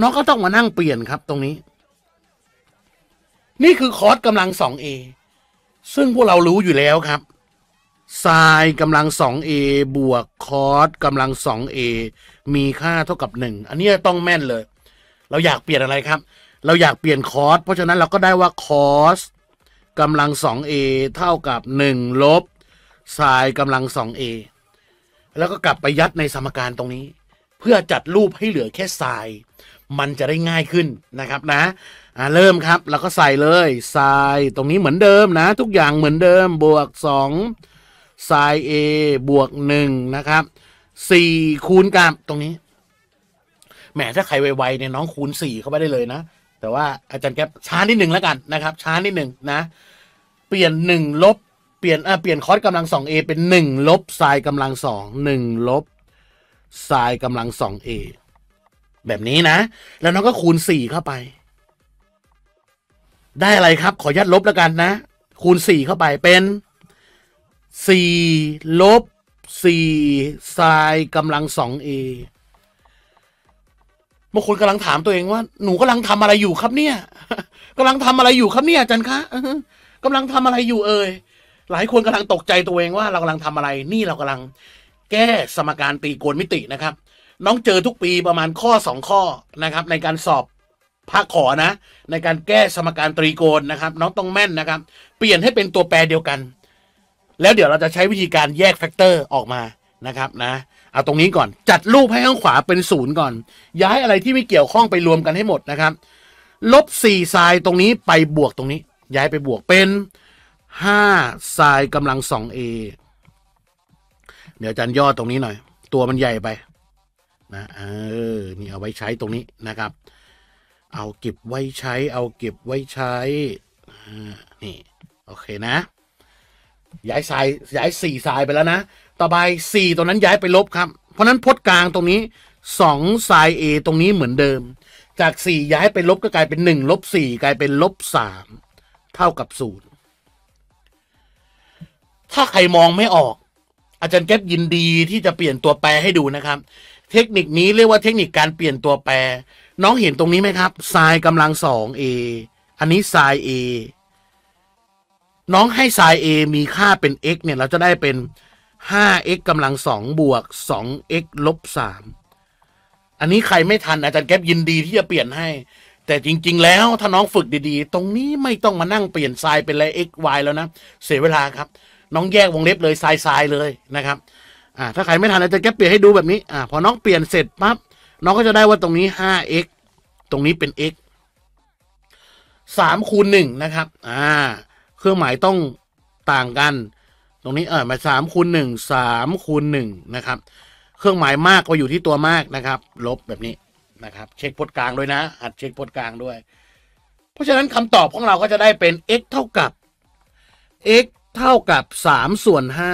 Speaker 1: น้องก็ต้องมานั่งเปลี่ยนครับตรงนี้ นี่คือคอร์สกำลังสอง A ซึ่งพวกเรารู้อยู่แล้วครับไซน์กำลังสอเ a บวกคอสกำลังสอเ a มีค่าเท่ากับหนึ่งอันนี้ต้องแม่นเลยเราอยากเปลี่ยนอะไรครับ เราอยากเปลี่ยนคอสเพราะฉะนั้นเราก็ได้ว่าคอสกำลัง 2a เท่ากับ 1 ลบไซน์กำลัง 2a แล้วก็กลับไปยัดในสมการตรงนี้ เพื่อจัดรูปให้เหลือแค่ไซน์มันจะได้ง่ายขึ้นนะครับนะเริ่มครับเราก็ใส่เลยไซน์ตรงนี้เหมือนเดิมนะทุกอย่างเหมือนเดิมบวก2ไซน์ a บวก1นะครับ 4 คูณกับตรงนี้แหมถ้าใครไวๆเนี่ยน้องคูณสี่เข้าไปได้เลยนะ แต่ว่าอาจารย์แกปช้านิดหนึ่งแล้วกันนะครับ ช้านิดหนึ่งนะเปลี่ยนหนึ่งลบเปลี่ยนอ่าเปลี่ยนคอสกำลังสองเอเป็นหนึ่งลบไซน์กำลังสองหนึ่งลบไซน์กำลังสองเอแบบนี้นะ แล้วน้องก็คูณสี่เข้าไป ได้อะไรครับ ขอยัดลบแล้วกันนะ คูณสี่เข้าไปเป็นสี่ลบสี่ไซน์กำลังสองเอบางคนกำลังถามตัวเองว่า หนูกำลังทำอะไรอยู่ ครับเนี่ยกำลังทำอะไรอยู่ครับเนี่ยอาจารย์คะกำลังทำอะไรอยู่ เอ่ยหลายคนกำลังตกใจตัวเองว่า เรากำลังทำอะไร นี่เรากำลังแก้สมการตีโกณมิตินะครับ น้องเจอทุกปีประมาณข้อสองข้อนะครับ ในการสอบภาคขอนะ ในการแก้สมการตรีโกณนะครับ น้องต้องแม่นนะครับ เปลี่ยนให้เป็นตัวแปรเดียวกัน แล้วเดี๋ยวเราจะใช้วิธีการแยกแฟกเตอร์ออกมานะครับนะเอาตรงนี้ก่อนจัดรูปให้ข้างขวาเป็นศูนย์ก่อน ย้ายอะไรที่ไม่เกี่ยวข้องไปรวมกันให้หมดนะครับ ลบสี่ทรายตรงนี้ไปบวกตรงนี้ ย้ายไปบวกเป็นห้าทรายกำลังสองเอเดี๋ยวอาจารย์ย่อตรงนี้หน่อย ตัวมันใหญ่ไปนะเออนี่เอาไว้ใช้ตรงนี้นะครับ เอาเก็บไว้ใช้ เอาเก็บไว้ใช้นี่โอเคนะ ย้ายทรายย้ายสี่ทรายไปแล้วนะต่อไป 4ตัวนั้นย้ายไปลบครับ เพราะนั้นพจน์กลางตรงนี้2ไซเอตรงนี้เหมือนเดิม จาก 4 ย้ายไปลบก็กลายเป็น1ลบ4กลายเป็นลบ 3 เท่ากับ 0 ถ้าใครมองไม่ออก อาจารย์แก๊ปยินดีที่จะเปลี่ยนตัวแปรให้ดูนะครับ เทคนิคนี้เรียกว่าเทคนิคการเปลี่ยนตัวแปร น้องเห็นตรงนี้ไหมครับไซกำลัง 2a อันนี้ไซเอน้องให้ไซเอมีค่าเป็น x เนี่ยเราจะได้เป็น 5x กำลังสองบวก 2x ลบสามอันนี้ใครไม่ทันอาจารย์แก๊ปยินดีที่จะเปลี่ยนให้ แต่จริงๆ แล้วถ้าน้องฝึกดีๆ ตรงนี้ไม่ต้องมานั่งเปลี่ยนทรายเป็นอะไร x y แล้วนะเสียเวลาครับ น้องแยกวงเล็บเลยทรายทรายเลยนะครับอ่าถ้าใครไม่ทันอาจารย์แก๊ปเปลี่ยนให้ดูแบบนี้อ่าพอน้องเปลี่ยนเสร็จปั๊บน้องก็จะได้ว่าตรงนี้ 5x ตรงนี้เป็น x 3คูณ1นะครับอ่าเครื่องหมายต้องต่างกันตรงนี้เออมาสามคูณหนึ่งสามคูณหนึ่งนะครับเครื่องหมายมากก็อยู่ที่ตัวมากนะครับ ลบแบบนี้นะครับเช็คพจน์กลางด้วยนะหัดเช็คพจน์กลางด้วย เพราะฉะนั้นคำตอบของเราก็จะได้เป็น x เท่ากับ x เท่ากับสามส่วนห้า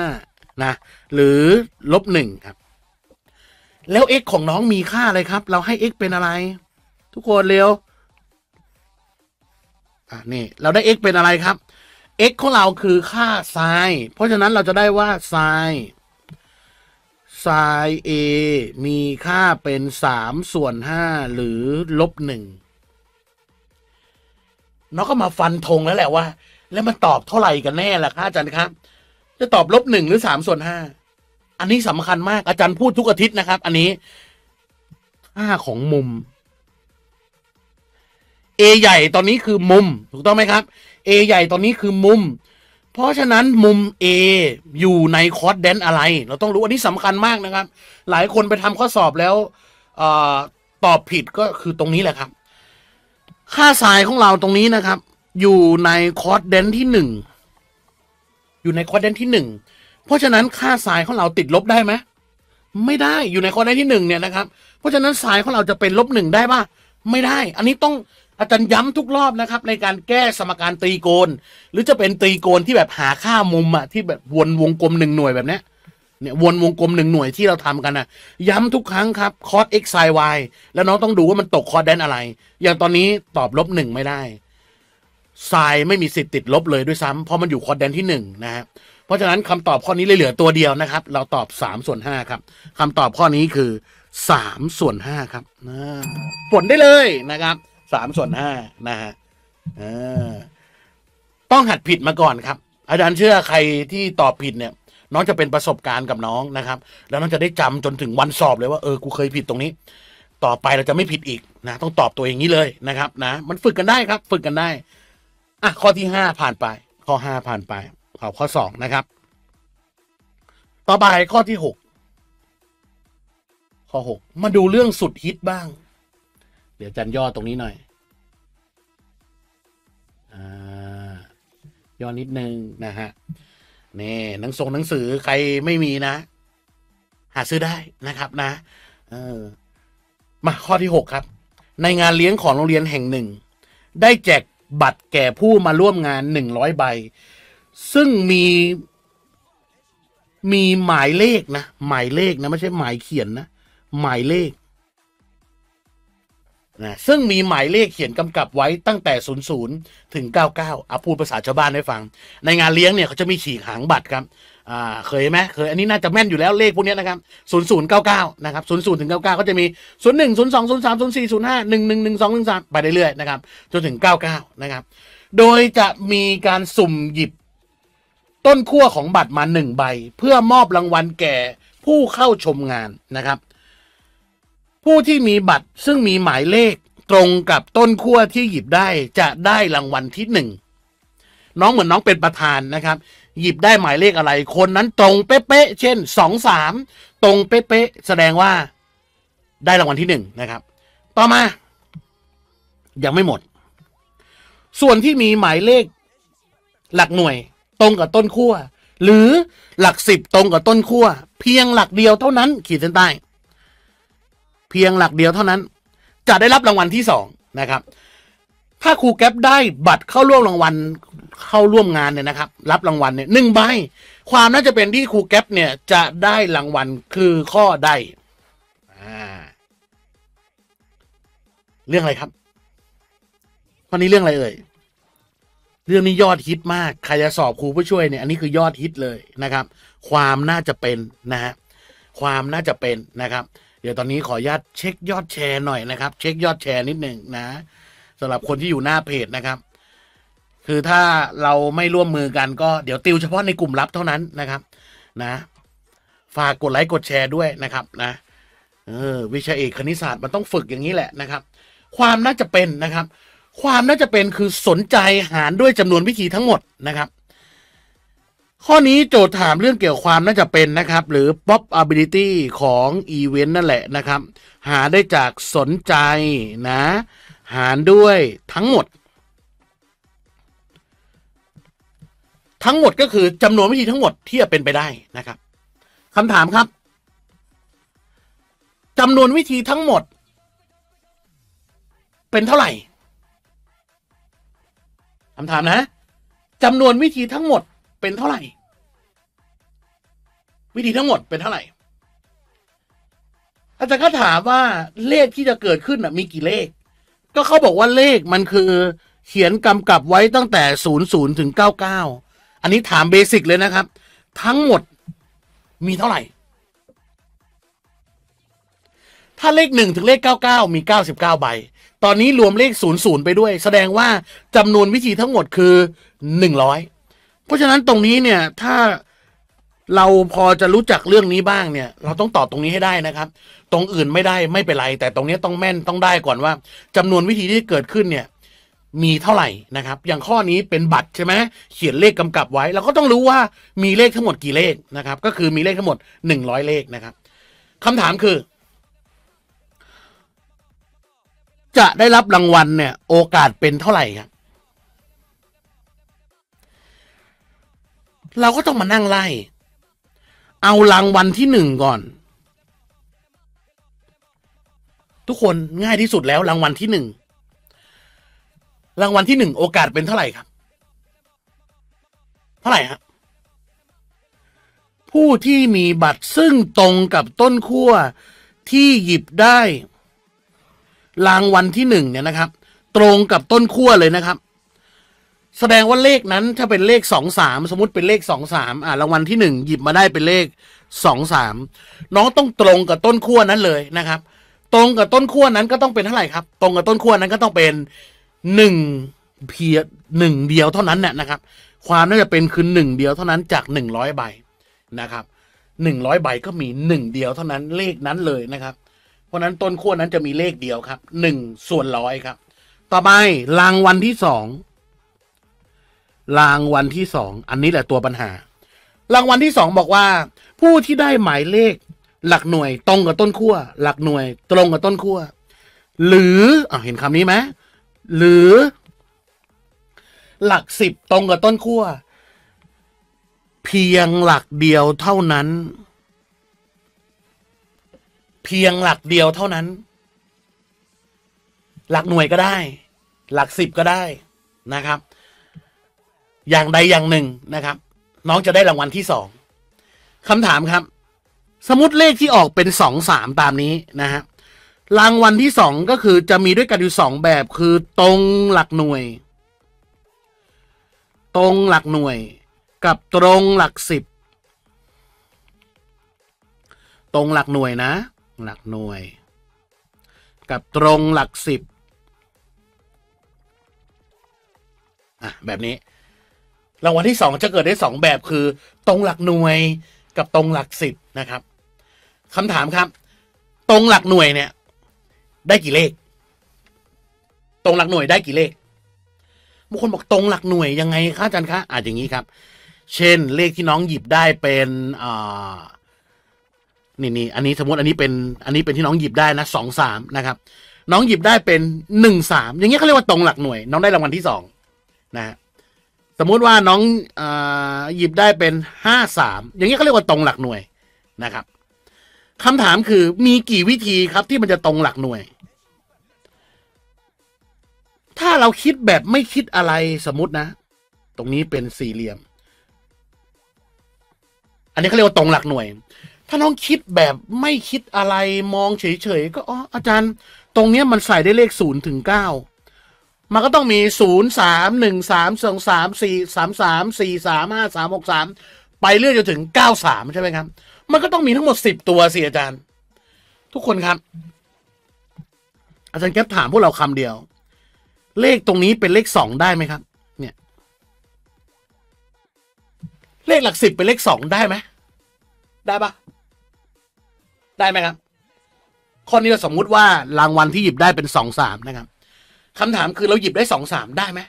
Speaker 1: นะหรือลบหนึ่งครับแล้ว x ของน้องมีค่าอะไรครับ เราให้ x เป็นอะไร ทุกคนเร็วอ่ะนี่เราได้ x เป็นอะไรครับ x ของเราคือค่า sin เพราะฉะนั้นเราจะได้ว่า sin sin a มีค่าเป็น3ส่วน5หรือ ลบหนึ่งน้อก็มาฟันธงแล้วแหละว่า แล้วมันตอบเท่าไหร่กันแน่ล่ะครับอาจารย์ครับ จะตอบลบหนึ่งหรือสามส่วนห้าอันนี้สำคัญมากอาจารย์พูดทุกอาทิตย์นะครับ อันนี้ ค่าของมุม A ใหญ่ตอนนี้คือมุม ถูกต้องไหมครับ A ใหญ่ตอนนี้คือมุม เพราะฉะนั้นมุม A อยู่ในคอร์สแดนอะไร เราต้องรู้อันนี้สำคัญมากนะครับหลายคนไปทำข้อสอบแล้วอตอบผิดก็คือตรงนี้แหละครับค่าสายของเราตรงนี้นะครับอยู่ในคอร์สแดนที่หนึ่งอยู่ในคอร์สแดนที่หนึ่งเพราะฉะนั้นค่าสายของเราติดลบได้ไหมไม่ได้อยู่ในคอร์สแดนที่หนึ่งเนี่ยนะครับเพราะฉะนั้นสายของเราจะเป็นลบหนึ่งได้ป่ะไม่ได้อันนี้ต้องอาจารย์ย้ำทุกรอบนะครับ ในการแก้สมการตรีโกณหรือจะเป็นตรีโกณที่แบบหาค่ามุมอะที่แบบวนวงกลมหนึ่งหน่วยแบบเนี้ยเนี่ยวนวงกลมหนึ่งหน่วยที่เราทำกันนะย้ำทุกครั้งครับคอร์ส x i y แล้วน้องต้องดูว่ามันตกคอร์แดนอะไรอย่างตอนนี้ตอบลบหนึ่งไม่ได้ทรายไม่มีสิทธิ์ติดลบเลยด้วยซ้ำ เพราะมันอยู่คอร์แดนที่หนึ่งนะฮะเพราะฉะนั้นคำตอบข้อนี้เลยเหลือตัวเดียวนะครับ เราตอบสามส่วนห้าครับ คำตอบข้อนี้คือสามส่วนห้าครับผลได้เลยนะครับสามส่วนห้านะฮะต้องหัดผิดมาก่อนครับ อาจารย์เชื่อใครที่ตอบผิดเนี่ย น้องจะเป็นประสบการณ์กับน้องนะครับ แล้วน้องจะได้จำจนถึงวันสอบเลยว่าเออกูเคยผิดตรงนี้ ต่อไปเราจะไม่ผิดอีกนะต้องตอบตัวเอย่างนี้เลยนะครับนะมันฝึกกันได้ครับ ฝึกกันได้อ่ะข้อที่ห้าผ่านไป ข้อห้าผ่านไปข่าข้อสองนะครับ ต่อไปข้อที่หกข้อหกมาดูเรื่องสุดฮิตบ้างเดี๋ยวจันย่อตรงนี้หน่อยอย่อนิดนึงนะฮะ นี่หนังส่งหนังสือใครไม่มีนะ หาซื้อได้นะครับนะออมาข้อที่หกครับ ในงานเลี้ยงของโรงเรียนแห่งหนึ่ง ได้แจกบัตรแก่ผู้มาร่วมงานหนึ่งร้อยใบ ซึ่งมี มีหมายเลขนะ หมายเลขนะไม่ใช่หมายเขียนนะ หมายเลขนะซึ่งมีหมายเลขเขียนกำกับไว้ตั้งแต่ 00 ถึง 99อ่พูดภาษาชาวบ้านให้ฟัง ในงานเลี้ยงเนี่ยเขาจะมีฉีกหางบัตรครับ เคยไหมเคย อันนี้น่าจะแม่นอยู่แล้วเลขพวกนี้นะครับ 0099 นะครับ 00 ถึง 99 ก็จะมี 01 02 03 04 05 11 12 13 ไปเรื่อยๆนะครับ จนถึง 99 นะครับ โดยจะมีการสุ่มหยิบต้นขั้วของบัตรมาหนึ่งใบ เพื่อมอบรางวัลแก่ผู้เข้าชมงานนะครับผู้ที่มีบัตรซึ่งมีหมายเลขตรงกับต้นขั้วที่หยิบได้จะได้รางวัลที่หนึ่งน้องเหมือนน้องเป็นประธานนะครับ หยิบได้หมายเลขอะไรคนนั้นตรงเป๊ะๆเช่นสองสามตรงเป๊ะๆแสดงว่าได้รางวัลที่หนึ่งนะครับ ต่อมา ยังไม่หมด ส่วนที่มีหมายเลข หลักหน่วยตรงกับต้นขั้วหรือหลักสิบตรงกับต้นขั้วเพียงหลักเดียวเท่านั้นขีดเส้นใต้เพียงหลักเดียวเท่านั้น จะได้รับรางวัลที่สองนะครับถ้าครูแก๊ปได้บัตรเข้าร่วมรางวัลเข้าร่วมงานเนี่ยนะครับ รับรางวัลเนี่ยหนึ่งใบ ความน่าจะเป็นที่ครูแก๊ปเนี่ยจะได้รางวัลคือข้อใดเรื่องอะไรครับวันนี้เรื่องอะไรเอ่ยเรื่องนี้ยอดฮิตมากใครจะสอบครูผู้ช่วยเนี่ยอันนี้คือยอดฮิตเลยนะครับ ความน่าจะเป็นนะฮะความน่าจะเป็นนะครับเดี๋ยวตอนนี้ขออนุญาตเช็คยอดแชร์หน่อยนะครับเช็คยอดแชร์นิดหนึ่งนะสำหรับคนที่อยู่หน้าเพจนะครับ คือถ้าเราไม่ร่วมมือกันก็เดี๋ยวติวเฉพาะในกลุ่มลับเท่านั้นนะครับ นะ ฝากกดไลค์กดแชร์ด้วยนะครับนะ เออวิชาเอกคณิตศาสตร์มันต้องฝึกอย่างนี้แหละนะครับ ความน่าจะเป็นนะครับ ความน่าจะเป็นคือสนใจหารด้วยจำนวนวิธีทั้งหมดนะครับข้อนี้โจทย์ถามเรื่องเกี่ยวความน่าจะเป็นนะครับหรือ p o p a b i l i t y ของ event นั่นแหละนะครับ หาได้จากสนใจนะ หารด้วยทั้งหมด ทั้งหมดก็คือจำนวนวิธีทั้งหมดที่จะเป็นไปได้นะครับคำถามครับจำนวนวิธีทั้งหมด เป็นเท่าไหร่คำถามนะจำนวนวิธีทั้งหมดเป็นเท่าไหร่ วิธีทั้งหมดเป็นเท่าไหร่ อาจารย์ก็ถามว่าเลขที่จะเกิดขึ้นมีกี่เลข ก็เขาบอกว่าเลขมันคือเขียนกำกับไว้ตั้งแต่ศูนย์ศูนย์ถึงเก้าเก้าอันนี้ถามเบสิกเลยนะครับ ทั้งหมดมีเท่าไหร่ ถ้าเลขหนึ่งถึงเลขเก้าเก้ามีเก้าสิบเก้าใบ ตอนนี้รวมเลขศูนย์ศูนย์ไปด้วย แสดงว่าจำนวนวิธีทั้งหมดคือหนึ่งร้อยเพราะฉะนั้นตรงนี้เนี่ยถ้าเราพอจะรู้จักเรื่องนี้บ้างเนี่ย เราต้องตอบตรงนี้ให้ได้นะครับ ตรงอื่นไม่ได้ไม่เป็นไร แต่ตรงนี้ต้องแม่นต้องได้ก่อนว่า จำนวนวิธีที่เกิดขึ้นเนี่ยมีเท่าไหร่นะครับ อย่างข้อนี้เป็นบัตรใช่ไหมเขียนเลขกำกับไว้ เราก็ต้องรู้ว่ามีเลขทั้งหมดกี่เลขนะครับ ก็คือมีเลขทั้งหมดหนึ่งร้อยเลขนะครับ คำถามคือ จะได้รับรางวัลเนี่ยโอกาสเป็นเท่าไหร่ครับเราก็ต้องมานั่งไล่ เอารางวัลที่หนึ่งก่อน ทุกคนง่ายที่สุดแล้ว รางวัลที่หนึ่งรางวัลที่หนึ่งโอกาสเป็นเท่าไหร่ครับ เท่าไหร่ครับผู้ที่มีบัตรซึ่งตรงกับต้นขั้วที่หยิบได้ รางวัลที่หนึ่งเนี่ยนะครับ ตรงกับต้นขั้วเลยนะครับแสดงว่าเลขนั้นถ้าเป็นเลขสองสามสมมติเป็นเลขสองสามอ่ารางวัลที่หนึ่งหยิบมาได้เป็นเลขสองสามน้องต้องตรงกับต้นขั้วนั้นเลยนะครับ ตรงกับต้นขั้วนั้นก็ต้องเป็นเท่าไหร่ครับ ตรงกับต้นขั้วนั้นก็ต้องเป็นหนึ่งเพียหนึ่งเดียวเท่านั้นเนี่ยนะครับ ความน่าจะเป็นคือหนึ่งเดียวเท่านั้นจากหนึ่งร้อยใบนะครับหนึ่งร้อยใบก็มีหนึ่งเดียวเท่านั้นเลขนั้นเลยนะครับ เพราะนั้นต้นขั้วนั้นจะมีเลขเดียวครับหนึ่งส่วนร้อยครับ ต่อไปรางวัลที่สองรางวัลที่สองอันนี้แหละตัวปัญหา รางวัลที่สองบอกว่า ผู้ที่ได้หมายเลข หลักหน่วยตรงกับต้นขั้วหลักหน่วย ตรงกับต้นขั้วหรืออเห็นคำนี้ไหมหรือ หลักสิบตรงกับต้นขั้วเพียงหลักเดียวเท่านั้น เพียงหลักเดียวเท่านั้น หลักหน่วยก็ได้ หลักสิบก็ได้นะครับอย่างใดอย่างหนึ่งนะครับ น้องจะได้รางวัลที่สองคำถามครับ สมมติเลขที่ออกเป็นสองสามตามนี้นะฮะรางวัลที่สองก็คือจะมีด้วยกันอยู่สองแบบคือ ตรงหลักหน่วย ตรงหลักหน่วย กับตรงหลักสิบตรงหลักหน่วยนะ หลักหน่วย กับตรงหลักสิบอ่ะแบบนี้รางวัลที่สองจะเกิดได้สองแบบคือ ตรงหลักหน่วยกับตรงหลักสิบนะครับ คำถามครับ ตรงหลักหน่วยเนี่ยได้กี่เลข ตรงหลักหน่วยได้กี่เลขบางคนบอกตรงหลักหน่วยยังไงคะอาจารย์คะ อาจอย่างนี้ครับ เช่นเลขที่น้องหยิบได้เป็นอ่านี่นี่อันนี้สมมติอันนี้เป็น อันนี้เป็นที่น้องหยิบได้นะสองสามนะครับ น้องหยิบได้เป็นหนึ่งสามอย่างเงี้ยเขาเรียกว่าตรงหลักหน่วย น้องได้รางวัลที่สองนะฮะสมมุติว่าน้องอหยิบได้เป็นห้าสามอย่างนี้เขาเรียกว่าตรงหลักหน่วยนะครับคำถามคือมีกี่วิธีครับที่มันจะตรงหลักหน่วย ถ้าเราคิดแบบไม่คิดอะไรสมมตินะ ตรงนี้เป็นสี่เหลี่ยมอันนี้เขาเรียกว่าตรงหลักหน่วย ถ้าน้องคิดแบบไม่คิดอะไรมองเฉยๆก็อ๋ออาจารย์ตรงเนี้ยมันใส่ได้เลขศูนย์ถึงเก้ามันก็ต้องมี 0 3 1 3 2 3 4 3 3 4 3 5 3 6 3 ไปเรื่อยจนถึง 93 ใช่ไหมครับ มันก็ต้องมีทั้งหมด 10 ตัวสิอาจารย์ ทุกคนครับ อาจารย์แคปถามพวกเราคำเดียว เลขตรงนี้เป็นเลข 2 ได้ไหมครับ เนี่ย เลขหลักสิบเป็นเลข 2 ได้ไหม ได้ปะ ได้ไหมครับ ข้อนี้เราสมมุติว่ารางวัลที่หยิบได้เป็น 2 3 นะครับคำถามคือเราหยิบได้สองสามได้ไหม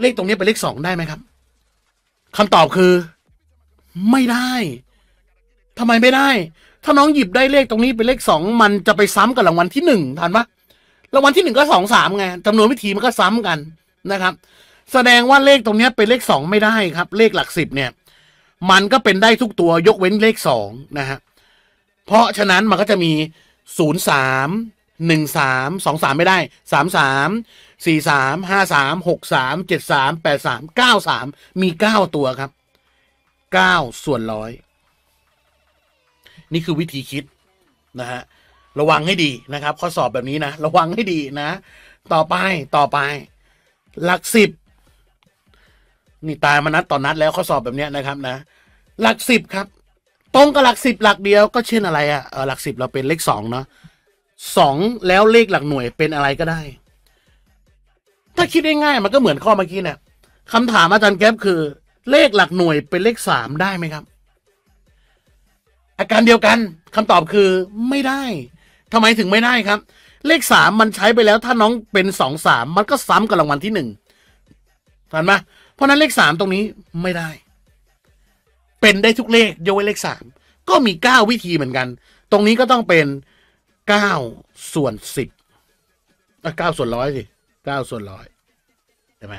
Speaker 1: เลขตรงนี้เป็นเลขสองได้ไหมครับคำตอบคือไม่ได้ทำไมไม่ได้ ถ้าน้องหยิบได้เลขตรงนี้เป็นเลขสองมันจะไปซ้ำกับรางวัลที่หนึ่งทันปะรางวัลที่หนึ่งก็สองสามไงจำนวนวิธีมันก็ซ้ำกันนะครับ แสดงว่าเลขตรงนี้เป็นเลขสองไม่ได้ครับ เลขหลักสิบเนี่ย มันก็เป็นได้ทุกตัวยกเว้นเลขสองนะฮะเพราะฉะนั้นมันก็จะมีศูนย์สามหนึ่งสามสองสามไม่ได้สามสามสี่สามห้าสามหกสามเจ็ดสามแปดสามเก้าสามมีเก้าตัวครับเก้าส่วนร้อยนี่คือวิธีคิดนะฮะระวังให้ดีนะครับ ข้อสอบแบบนี้นะระวังให้ดีนะ ต่อไปต่อไป หลักสิบนี่ตายมานัดต่อนัดแล้วข้อสอบแบบนี้นะครับนะหลักสิบครับตรงกับหลักสิบหลักเดียวก็เช่นอะไรอะ่ะหลักสิบเราเป็นเลขสองเนาะสองแล้วเลขหลักหน่วยเป็นอะไรก็ได้ ถ้าคิดง่ายๆมันก็เหมือนข้อเมื่อกี้เนี่ยคำถามอาจารย์แก๊ปคือ เลขหลักหน่วยเป็นเลขสามได้ไหมครับ อาการเดียวกันคำตอบคือไม่ได้ทำไมถึงไม่ได้ครับ เลขสามมันใช้ไปแล้วถ้าน้องเป็นสองสามมันก็ซ้ำกับรางวัลที่หนึ่งเห็นไหมเพราะนั้นเลขสามตรงนี้ไม่ได้ เป็นได้ทุกเลขยกเว้นเลขสาม ก็มีเก้าวิธีเหมือนกัน ตรงนี้ก็ต้องเป็นเก้าส่วนสิบเก้าส่วนร้อยสิเก้าส่วนร้อยใช่ไหม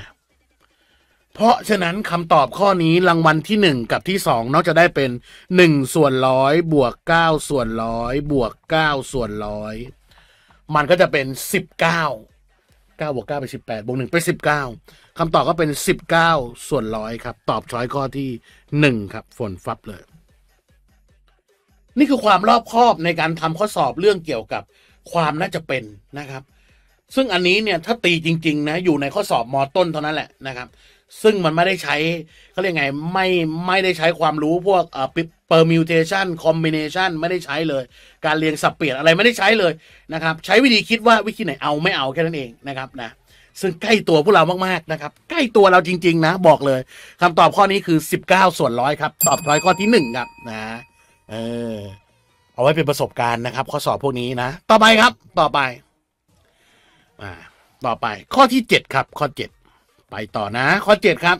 Speaker 1: เพราะฉะนั้นคำตอบข้อนี้รางวัลที่หนึ่งกับที่สองนอกจะได้เป็นหนึ่งส่วนร้อยบวกเก้าส่วนร้อยบวกเก้าส่วนร้อยมันก็จะเป็นสิบเก้าเก้าบวกเก้าเป็นสิบแปดบวกหนึ่งเป็นสิบเก้าคำตอบก็เป็นสิบเก้าส่วนร้อยครับ ตอบช้อยข้อที่หนึ่งครับฝนฟับเลยนี่คือความรอบคอบในการทำข้อสอบเรื่องเกี่ยวกับความน่าจะเป็นนะครับ ซึ่งอันนี้เนี่ยถ้าตีจริงๆนะอยู่ในข้อสอบมอต้นเท่านั้นแหละนะครับ ซึ่งมันไม่ได้ใช้เขาเรียกไงไม่ไม่ได้ใช้ความรู้พวกเอ่อ permutation combination ไม่ได้ใช้เลย การเรียงสับเปลี่ยนอะไรไม่ได้ใช้เลยนะครับ ใช้วิธีคิดว่าวิธีไหนเอาไม่เอาแค่นั้นเองนะครับนะ ซึ่งใกล้ตัวพวกเรามากๆนะครับ ใกล้ตัวเราจริง ๆ นะ บอกเลย คำตอบข้อนี้คือ 19 ส่วนร้อยครับตอบร้อยข้อที่1ครับนะเออเอาไว้เป็นประสบการณ์นะครับ ข้อสอบพวกนี้นะต่อไปครับ ต่อไป อ่า ต่อไป ข้อที่เจ็ดครับ ข้อเจ็ดไปต่อนะ ข้อเจ็ดครับ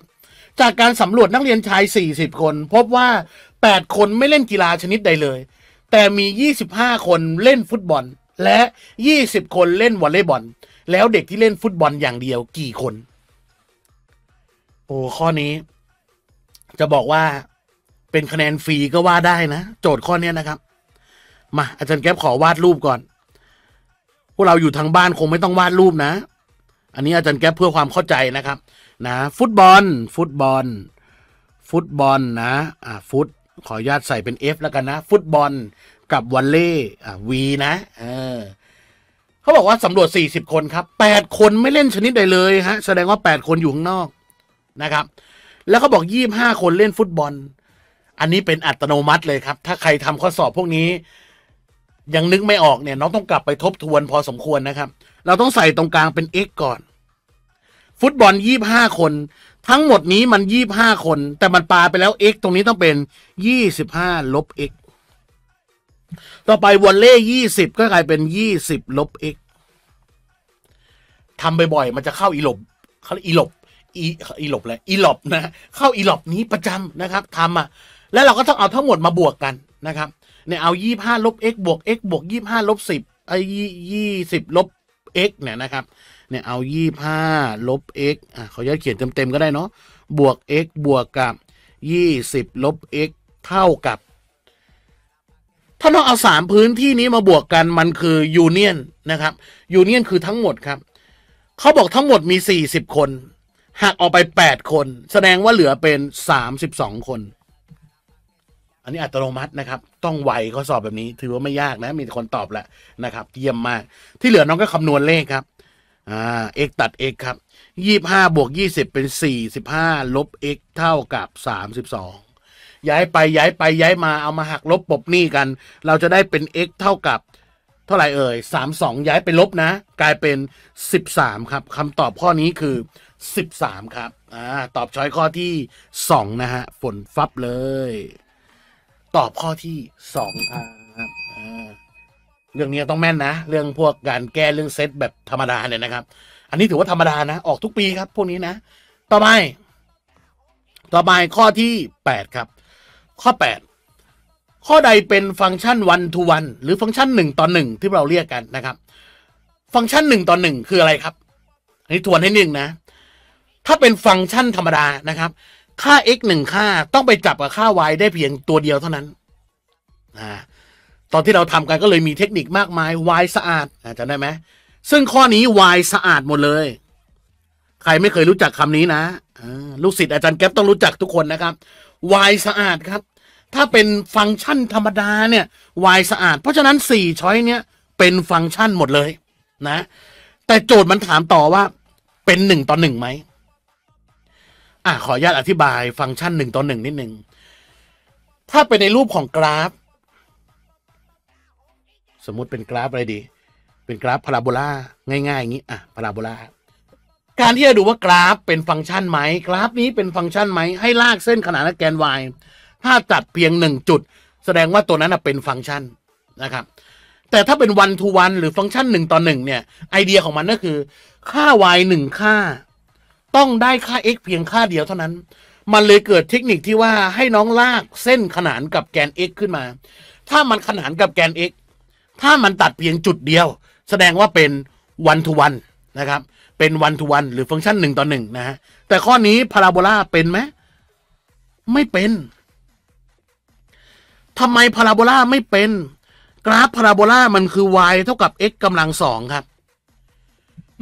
Speaker 1: จากการสำรวจนักเรียนชายสี่สิบคน พบว่าแปดคนไม่เล่นกีฬาชนิดใดเลย แต่มียี่สิบห้าคนเล่นฟุตบอล และยี่สิบคนเล่นวอลเลย์บอล แล้วเด็กที่เล่นฟุตบอลอย่างเดียว กี่คน โอ้ข้อนี้ จะบอกว่าเป็นคะแนนฟรีก็ว่าได้นะ โจทย์ข้อนี้นะครับ มา อาจารย์แก๊ปขอวาดรูปก่อน พวกเราอยู่ทางบ้านคงไม่ต้องวาดรูปนะ อันนี้อาจารย์แก๊ปเพื่อความเข้าใจนะครับ นะฟุตบอล ฟุตบอล ฟุตบอลนะอ่าฟุต ขออนุญาตใส่เป็น F แล้วกันนะฟุตบอลกับวอลเล่อ่าวีนะเออเขาบอกว่าสำรวจ 40 คนครับ 8 คนไม่เล่นชนิดใดเลยฮะ แสดงว่า 8 คนอยู่ข้างนอกนะครับ แล้วเขาบอก 25 คนเล่นฟุตบอลอันนี้เป็นอัตโนมัติเลยครับถ้าใครทำข้อสอบพวกนี้ ยังนึกไม่ออกเนี่ยน้องต้องกลับไปทบทวนพอสมควรนะครับ เราต้องใส่ตรงกลางเป็น x ก่อน ฟุตบอลยี่บห้าคน ทั้งหมดนี้มันยี่บห้าคน แต่มันปาไปแล้ว x ตรงนี้ต้องเป็นยี่สิบห้าลบ x ต่อไปวอลเล่ยี่สิบก็กลายเป็นยี่สิบลบ x ทำบ่อยๆ มันจะเข้าอีหลบเขาอีหลบอีอีหลบเลยอีหลบนะเข้าอีหลบนี้ประจำนะครับทำอ่ะแล้วเราก็ต้องเอาทั้งหมดมาบวกกันนะครับ เนี่ยเอายี่ห้าลบ x บวก x บวกยี่ห้าลบสิบไอ้ยี่สิบลบ x เนี่ยนะครับ เนี่ยเอายี่ห้าลบ x อ่ะเขาจะเขียนเต็มๆก็ได้เนาะบวก x บวกกับยี่สิบลบ x เท่ากับถ้าเราเอาสามพื้นที่นี้มาบวกกันมันคือยูเนียนนะครับยูเนียนคือทั้งหมดครับเขาบอกทั้งหมดมีสี่สิบคน หักออกไปแปดคน แสดงว่าเหลือเป็นสามสิบสองคนอันนี้อัตโนมัตินะ ครับ ต้องไวข้อสอบแบบนี้ถือว่าไม่ยากนะมีคนตอบแล้วนะครับเยี่ยมมาก ที่เหลือน้องก็คำนวณเลขครับอ่าเอตัดเอครับยี่ห้าบวกยี่สิบเป็นสี่สิบห้าลบเอเท่ากับสามสิบสองย้ายไปย้ายไปย้ายมาเอามาหักลบปบหนี้กัน เราจะได้เป็น x เท่ากับ เท่าไหร่เอ่ยสามสองย้ายไปลบนะกลายเป็นสิบสามครับคำตอบข้อนี้คือสิบสามครับอ่าตอบช้อยข้อที่สองนะฮะฝนฟับเลยตอบข้อที่สองครับเรื่องนี้ต้องแม่นนะ เรื่องพวกการแก้เรื่องเซต แบบธรรมดาเนี่ยนะครับ อันนี้ถือว่าธรรมดานะ ออกทุกปีครับพวกนี้นะ ต่อไป ต่อไป ข้อที่แปดครับ ข้อแปดข้อใดเป็นฟังก์ชัน one to one หรือฟังก์ชันหนึ่งต่อหนึ่งที่เราเรียกกันนะครับ ฟังก์ชันหนึ่งต่อหนึ่งคืออะไรครับอันนี้ทวนให้หนึ่งนะ ถ้าเป็นฟังก์ชันธรรมดานะครับค่า x หนึ่งค่าต้องไปจับกับค่า y ได้เพียงตัวเดียวเท่านั้นนะตอนที่เราทำกันก็เลยมีเทคนิคมากมาย y สะอาดจำได้ไหม ซึ่งข้อนี้ y สะอาดหมดเลย ใครไม่เคยรู้จักคำนี้นะลูกศิษย์อาจารย์แก๊ปต้องรู้จักทุกคนนะครับ y สะอาดครับ ถ้าเป็นฟังก์ชันธรรมดาเนี่ย y สะอาด เพราะฉะนั้น 4ช้อยเนี้ยเป็นฟังก์ชันหมดเลยนะ แต่โจทย์มันถามต่อว่า เป็น1ต่อ1ไหมอ่ะ ขออนุญาตอธิบายฟังก์ชันหนึ่งต่อหนึ่งนิดหนึ่งถ้าเป็นในรูปของกราฟ สมมุติเป็นกราฟอะไรดี เป็นกราฟพาราโบลาง่ายๆอย่างนี้อ่ะพาราโบลา การที่จะดูว่ากราฟเป็นฟังก์ชันไหม กราฟนี้เป็นฟังก์ชันไหม ให้ลากเส้นขนาดแกน y ถ้าตัดเพียงหนึ่งจุด แสดงว่าตัวนั้นเป็นฟังก์ชันนะครับ แต่ถ้าเป็นวันทูวันหรือฟังก์ชันหนึ่งต่อหนึ่งเนี่ยไอเดียของมันก็คือ ค่า y หนึ่งค่าต้องได้ค่า x เพียงค่าเดียวเท่านั้น มันเลยเกิดเทคนิคที่ว่าให้น้องลากเส้นขนานกับแกน x ขึ้นมา ถ้ามันขนานกับแกน x ถ้ามันตัดเพียงจุดเดียว แสดงว่าเป็น one to one นะครับ เป็น one to one หรือฟังก์ชันหนึ่งต่อหนึ่งนะฮะ แต่ข้อนี้พาราโบลาเป็นไหมไม่เป็น ทำไมพาราโบลาไม่เป็น กราฟพาราโบลามันคือ y เท่ากับ x กำลังสองครับ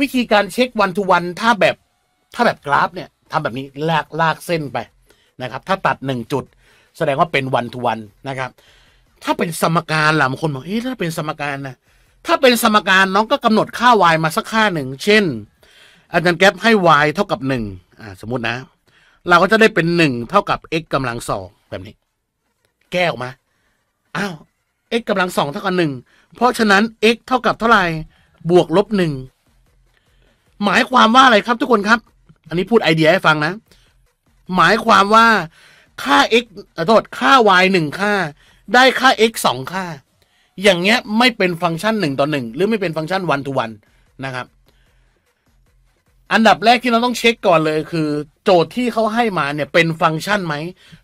Speaker 1: วิธีการเช็ควันทุวันถ้าแบบถ้าแบบกราฟเนี่ยทำแบบนี้ลากลากเส้นไปนะครับ ถ้าตัดหนึ่งจุดแสดงว่าเป็นวันทุวันนะครับ ถ้าเป็นสมการหล่ะบางคนบอกเอ๊ะถ้าเป็นสมการนะถ้าเป็นสมการน้องก็กำหนดค่า y มาสักค่าหนึ่งเช่นอาจารย์แก๊ปให้ y เท่ากับหนึ่งอ่าสมมตินะ เราก็จะได้เป็นหนึ่งเท่ากับ x กำลังสองแบบนี้ แก้ออกมาอ้าว x กำลังสองเท่ากับหนึ่งเพราะฉะนั้น x เท่ากับเท่าไหร่บวกลบหนึ่งหมายความว่าอะไรครับทุกคนครับอันนี้พูดไอเดียให้ฟังนะหมายความว่าค่า x ขอโทษค่า y หนึ่งค่า ได้ค่า x สองค่า อย่างเงี้ยไม่เป็นฟังก์ชันหนึ่งต่อหนึ่งหรือไม่เป็นฟังก์ชันวันทูวันนะครับอันดับแรกที่เราต้องเช็คก่อนเลยคือโจทย์ที่เขาให้มาเนี่ยเป็นฟังก์ชันไหม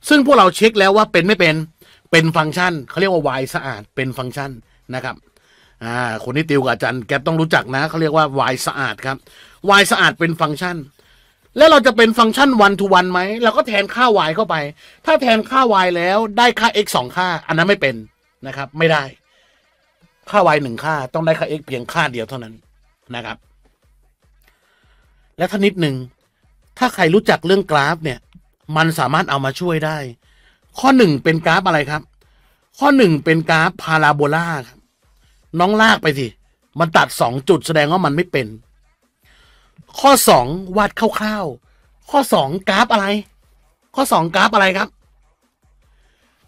Speaker 1: ซึ่งพวกเราเช็คแล้วว่าเป็นไม่เป็นเป็นฟังก์ชันเขาเรียกว่า y สะอาดเป็นฟังก์ชันนะครับอ่าคนที่ติวกับอาจารย์แกต้องรู้จักนะเขาเรียกว่า y สะอาดครับ y สะอาดเป็นฟังก์ชันแล้วเราจะเป็นฟังก์ชันวันทูวันไหมเราก็แทนค่า y เข้าไป ถ้าแทนค่า y แล้วได้ค่า x สองค่า อันนั้นไม่เป็นนะครับ ไม่ได้ ค่า y หนึ่งค่า ต้องได้ค่า x เพียงค่าเดียวเท่านั้นนะครับ และท่านิดหนึ่ง ถ้าใครรู้จักเรื่องกราฟเนี่ย มันสามารถเอามาช่วยได้ ข้อหนึ่งเป็นกราฟอะไรครับ ข้อหนึ่งเป็นกราฟพาราโบลาครับ น้องลากไปสิ มันตัดสองจุดแสดงว่ามันไม่เป็นข้อสองวาดคร่าวๆข้อสองกราฟอะไร ข้อสองกราฟอะไรครับ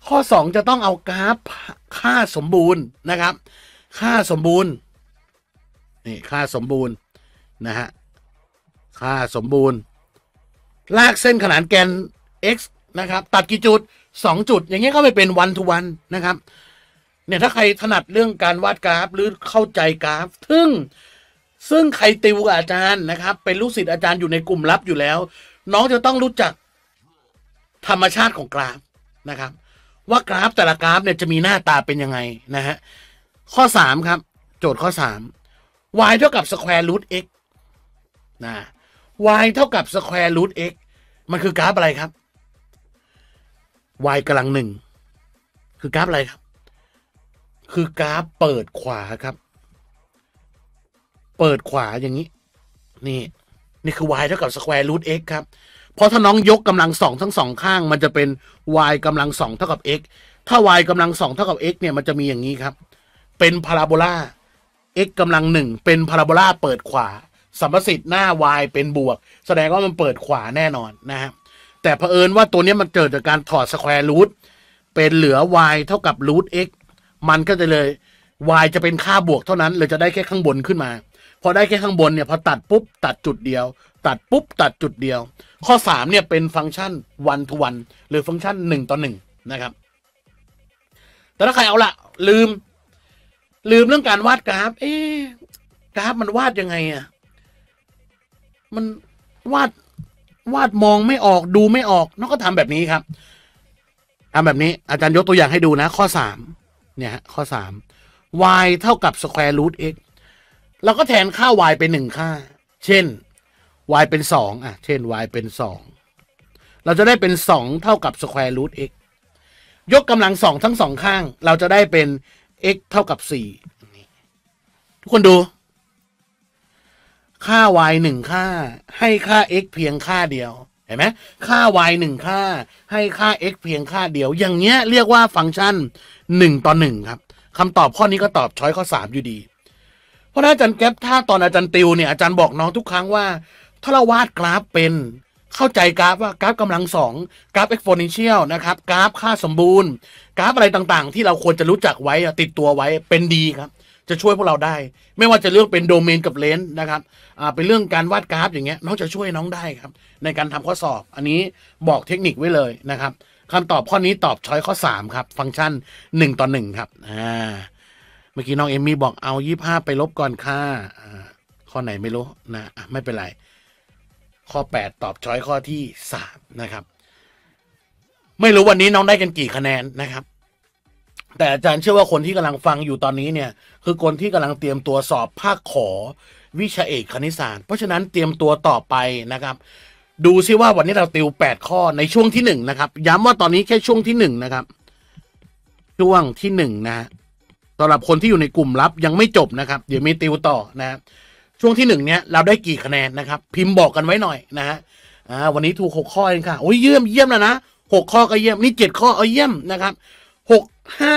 Speaker 1: ข้อสองจะต้องเอากราฟค่าสมบูรณ์นะครับ ค่าสมบูรณ์นี่ค่าสมบูรณ์นะฮะค่าสมบูรณ์ ลากเส้นขนานแกน x นะครับตัดกี่จุด 2 จุด อย่างเงี้ยก็ไปเป็นวันทุวันนะครับเนี่ยถ้าใครถนัดเรื่องการวาดกราฟหรือเข้าใจกราฟซึ่งซึ่งใครติวกับอาจารย์นะครับ เป็นลูกศิษย์อาจารย์อยู่ในกลุ่มลับอยู่แล้ว น้องจะต้องรู้จัก ธรรมชาติของกราฟนะครับ ว่ากราฟแต่ละกราฟเนี่ยจะมีหน้าตาเป็นยังไงนะฮะข้อสามครับ โจทย์ข้อสาม y เท่ากับ square root x นะ y เท่ากับ square root x มันคือกราฟอะไรครับ y กำลังหนึ่งคือกราฟอะไรครับ คือกราฟเปิดขวาครับเปิดขวาอย่างนี้ นี่ นี่คือ y เท่ากับ square root x ครับเพราะถ้าน้องยกกำลังสองทั้งสองข้าง มันจะเป็น y กำลังสองเท่ากับ x ถ้า y กำลังสองเท่ากับ x เนี่ย มันจะมีอย่างนี้ครับ เป็นพาราโบลา x กำลังหนึ่งเป็นพาราโบลาเปิดขวา สัมประสิทธิ์หน้า y เป็นบวก แสดงว่ามันเปิดขวาแน่นอนนะครับแต่เผอิญว่าตัวนี้มันเกิดจากการถอดสแควร์รูทเป็นเหลือ y เท่ากับรูท x มันก็จะเลย y จะเป็นค่าบวกเท่านั้น เลยจะได้แค่ข้างบนขึ้นมาพอได้แค่ข้างบนเนี่ย พอตัดปุ๊บ ตัดจุดเดียว ตัดปุ๊บ ตัดจุดเดียว ข้อ 3 เนี่ยเป็นฟังก์ชัน one to one หรือฟังก์ชัน1ต่อ1นะครับ แต่ถ้าใครเอาละลืม ลืมเรื่องการวาดกราฟ เอ๊กราฟมันวาดยังไงอะมันวาดวาดมองไม่ออกดูไม่ออกน้องก็ทำแบบนี้ครับทำแบบนี้อาจารย์ยกตัวอย่างให้ดูนะ ข้อ3เนี่ยข้อ3 y เท่ากับ square root x เราก็แทนค่า y เป็นหนึ่งค่า เช่น y เป็นสองอ่ะ เช่น y เป็นสองเราจะได้เป็นสองเท่ากับสแควร์รูท x ยกกำลังสองทั้งสองข้าง เราจะได้เป็น x เท่ากับสี่ทุกคนดู ค่า y หนึ่งค่า ให้ค่า x เพียงค่าเดียว เห็นไหมค่า y หนึ่งค่า ให้ค่า x เพียงค่าเดียว อย่างเงี้ยเรียกว่าฟังก์ชันหนึ่งต่อหนึ่งครับคำตอบข้อนี้ก็ตอบช้อยข้อสามอยู่ดีราะอาจารย์แก๊ปถ้าตอนอาจารย์ติวเนี่ยอาจารย์บอกน้องทุกครั้งว่า ถ้าเราวาดกราฟเป็นเข้าใจกราฟว่ากราฟกำลังสองกราฟเอ็กซ์โพเนนเชียลนะครับ กราฟค่าสมบูรณ์ กราฟอะไรต่างๆ ที่เราควรจะรู้จักไว้ติดตัวไว้เป็นดีครับ จะช่วยพวกเราได้ ไม่ว่าจะเรื่องเป็นโดเมนกับเลนส์นะครับเป็นเรื่องการวาดกราฟ อย่างเงี้ยน้องจะช่วยน้องได้ครับ ในการทำข้อสอบ อันนี้บอกเทคนิคไว้เลยนะครับคำตอบข้อนี้ตอบช้อยข้อ 3 ครับฟังก์ชัน 1ต่อ1ครับอ่ามื่อกี้น้องเอมี่บอกเอายี่ห้าไปลบก่อนค่ะข้อไหนไม่รู้นะไม่เป็นไร ข้อ8ตอบช้อยข้อที่3นะครับ ไม่รู้วันนี้น้องได้กันกี่คะแนนนะครับ แต่อาจารย์เชื่อว่าคนที่กำลังฟังอยู่ตอนนี้เนี่ย คือคนที่กำลังเตรียมตัวสอบภาคขอวิชาเอกคณิตศาสตร์เพราะฉะนั้นเตรียมตัวต่อไปนะครับ ดูซิว่าวันนี้เราติว8ข้อในช่วงที่1นะครับ ย้ำว่าตอนนี้แค่ช่วงที่1นะครับช่วงที่ 1 นะสำหรับคนที่อยู่ในกลุ่มลับยังไม่จบนะครับ เดี๋ยวมีติวต่อนะช่วงที่หนึ่งเนี้ยเราได้กี่คะแนนนะครับ พิมพ์บอกกันไว้หน่อยนะฮะอ่าวันนี้ถูกหกข้อเองค่ะโอ้ยเยี่ยมเยี่ยมแล้วนะหกข้อก็เยี่ยมนี่เจ็ดข้อเอาเยี่ยมนะครับหกห้า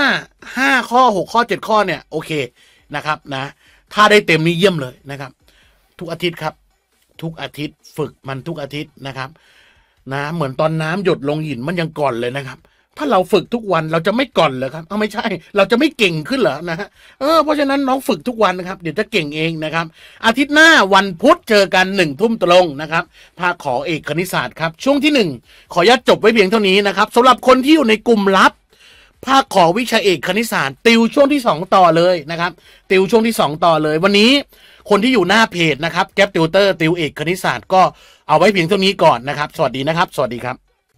Speaker 1: ห้าข้อหกข้อเจ็ดข้อเนี่ยโอเคนะครับนะ ถ้าได้เต็มนี่เยี่ยมเลยนะครับ ทุกอาทิตย์ครับ ทุกอาทิตย์ฝึกมันทุกอาทิตย์นะครับ นะ เหมือนตอนน้ำหยดลงหินมันยังก่อนเลยนะครับถ้าเราฝึกทุกวันเราจะไม่ก่อนเหรอครับเอาไม่ใช่ เราจะไม่เก่งขึ้นเหรอนะฮะเออเพราะฉะนั้นน้องฝึกทุกวันนะครับ เดี๋ยวจะเก่งเองนะครับ อาทิตย์หน้าวันพุธเจอกันหนึ่งทุ่มตรงนะครับภาคขอเอกคณิตศาสตร์ครับ ช่วงที่หนึ่งขอยาตจบไว้เพียงเท่านี้นะครับสำหรับคนที่อยู่ในกลุ่มลับภาคขอวิชาเอกคณิตศาสตร์ ติวช่วงที่2ต่อเลยนะครับติวช่วงที่2ต่อเลย วันนี้คนที่อยู่หน้าเพจนะครับ แก๊ปติวเตอร์ติวเอกคณิตศาสตร์ก็เอาไว้เพียงเท่านี้ก่อนนะครับ สวัสดีนะครับ สวัสดีครับ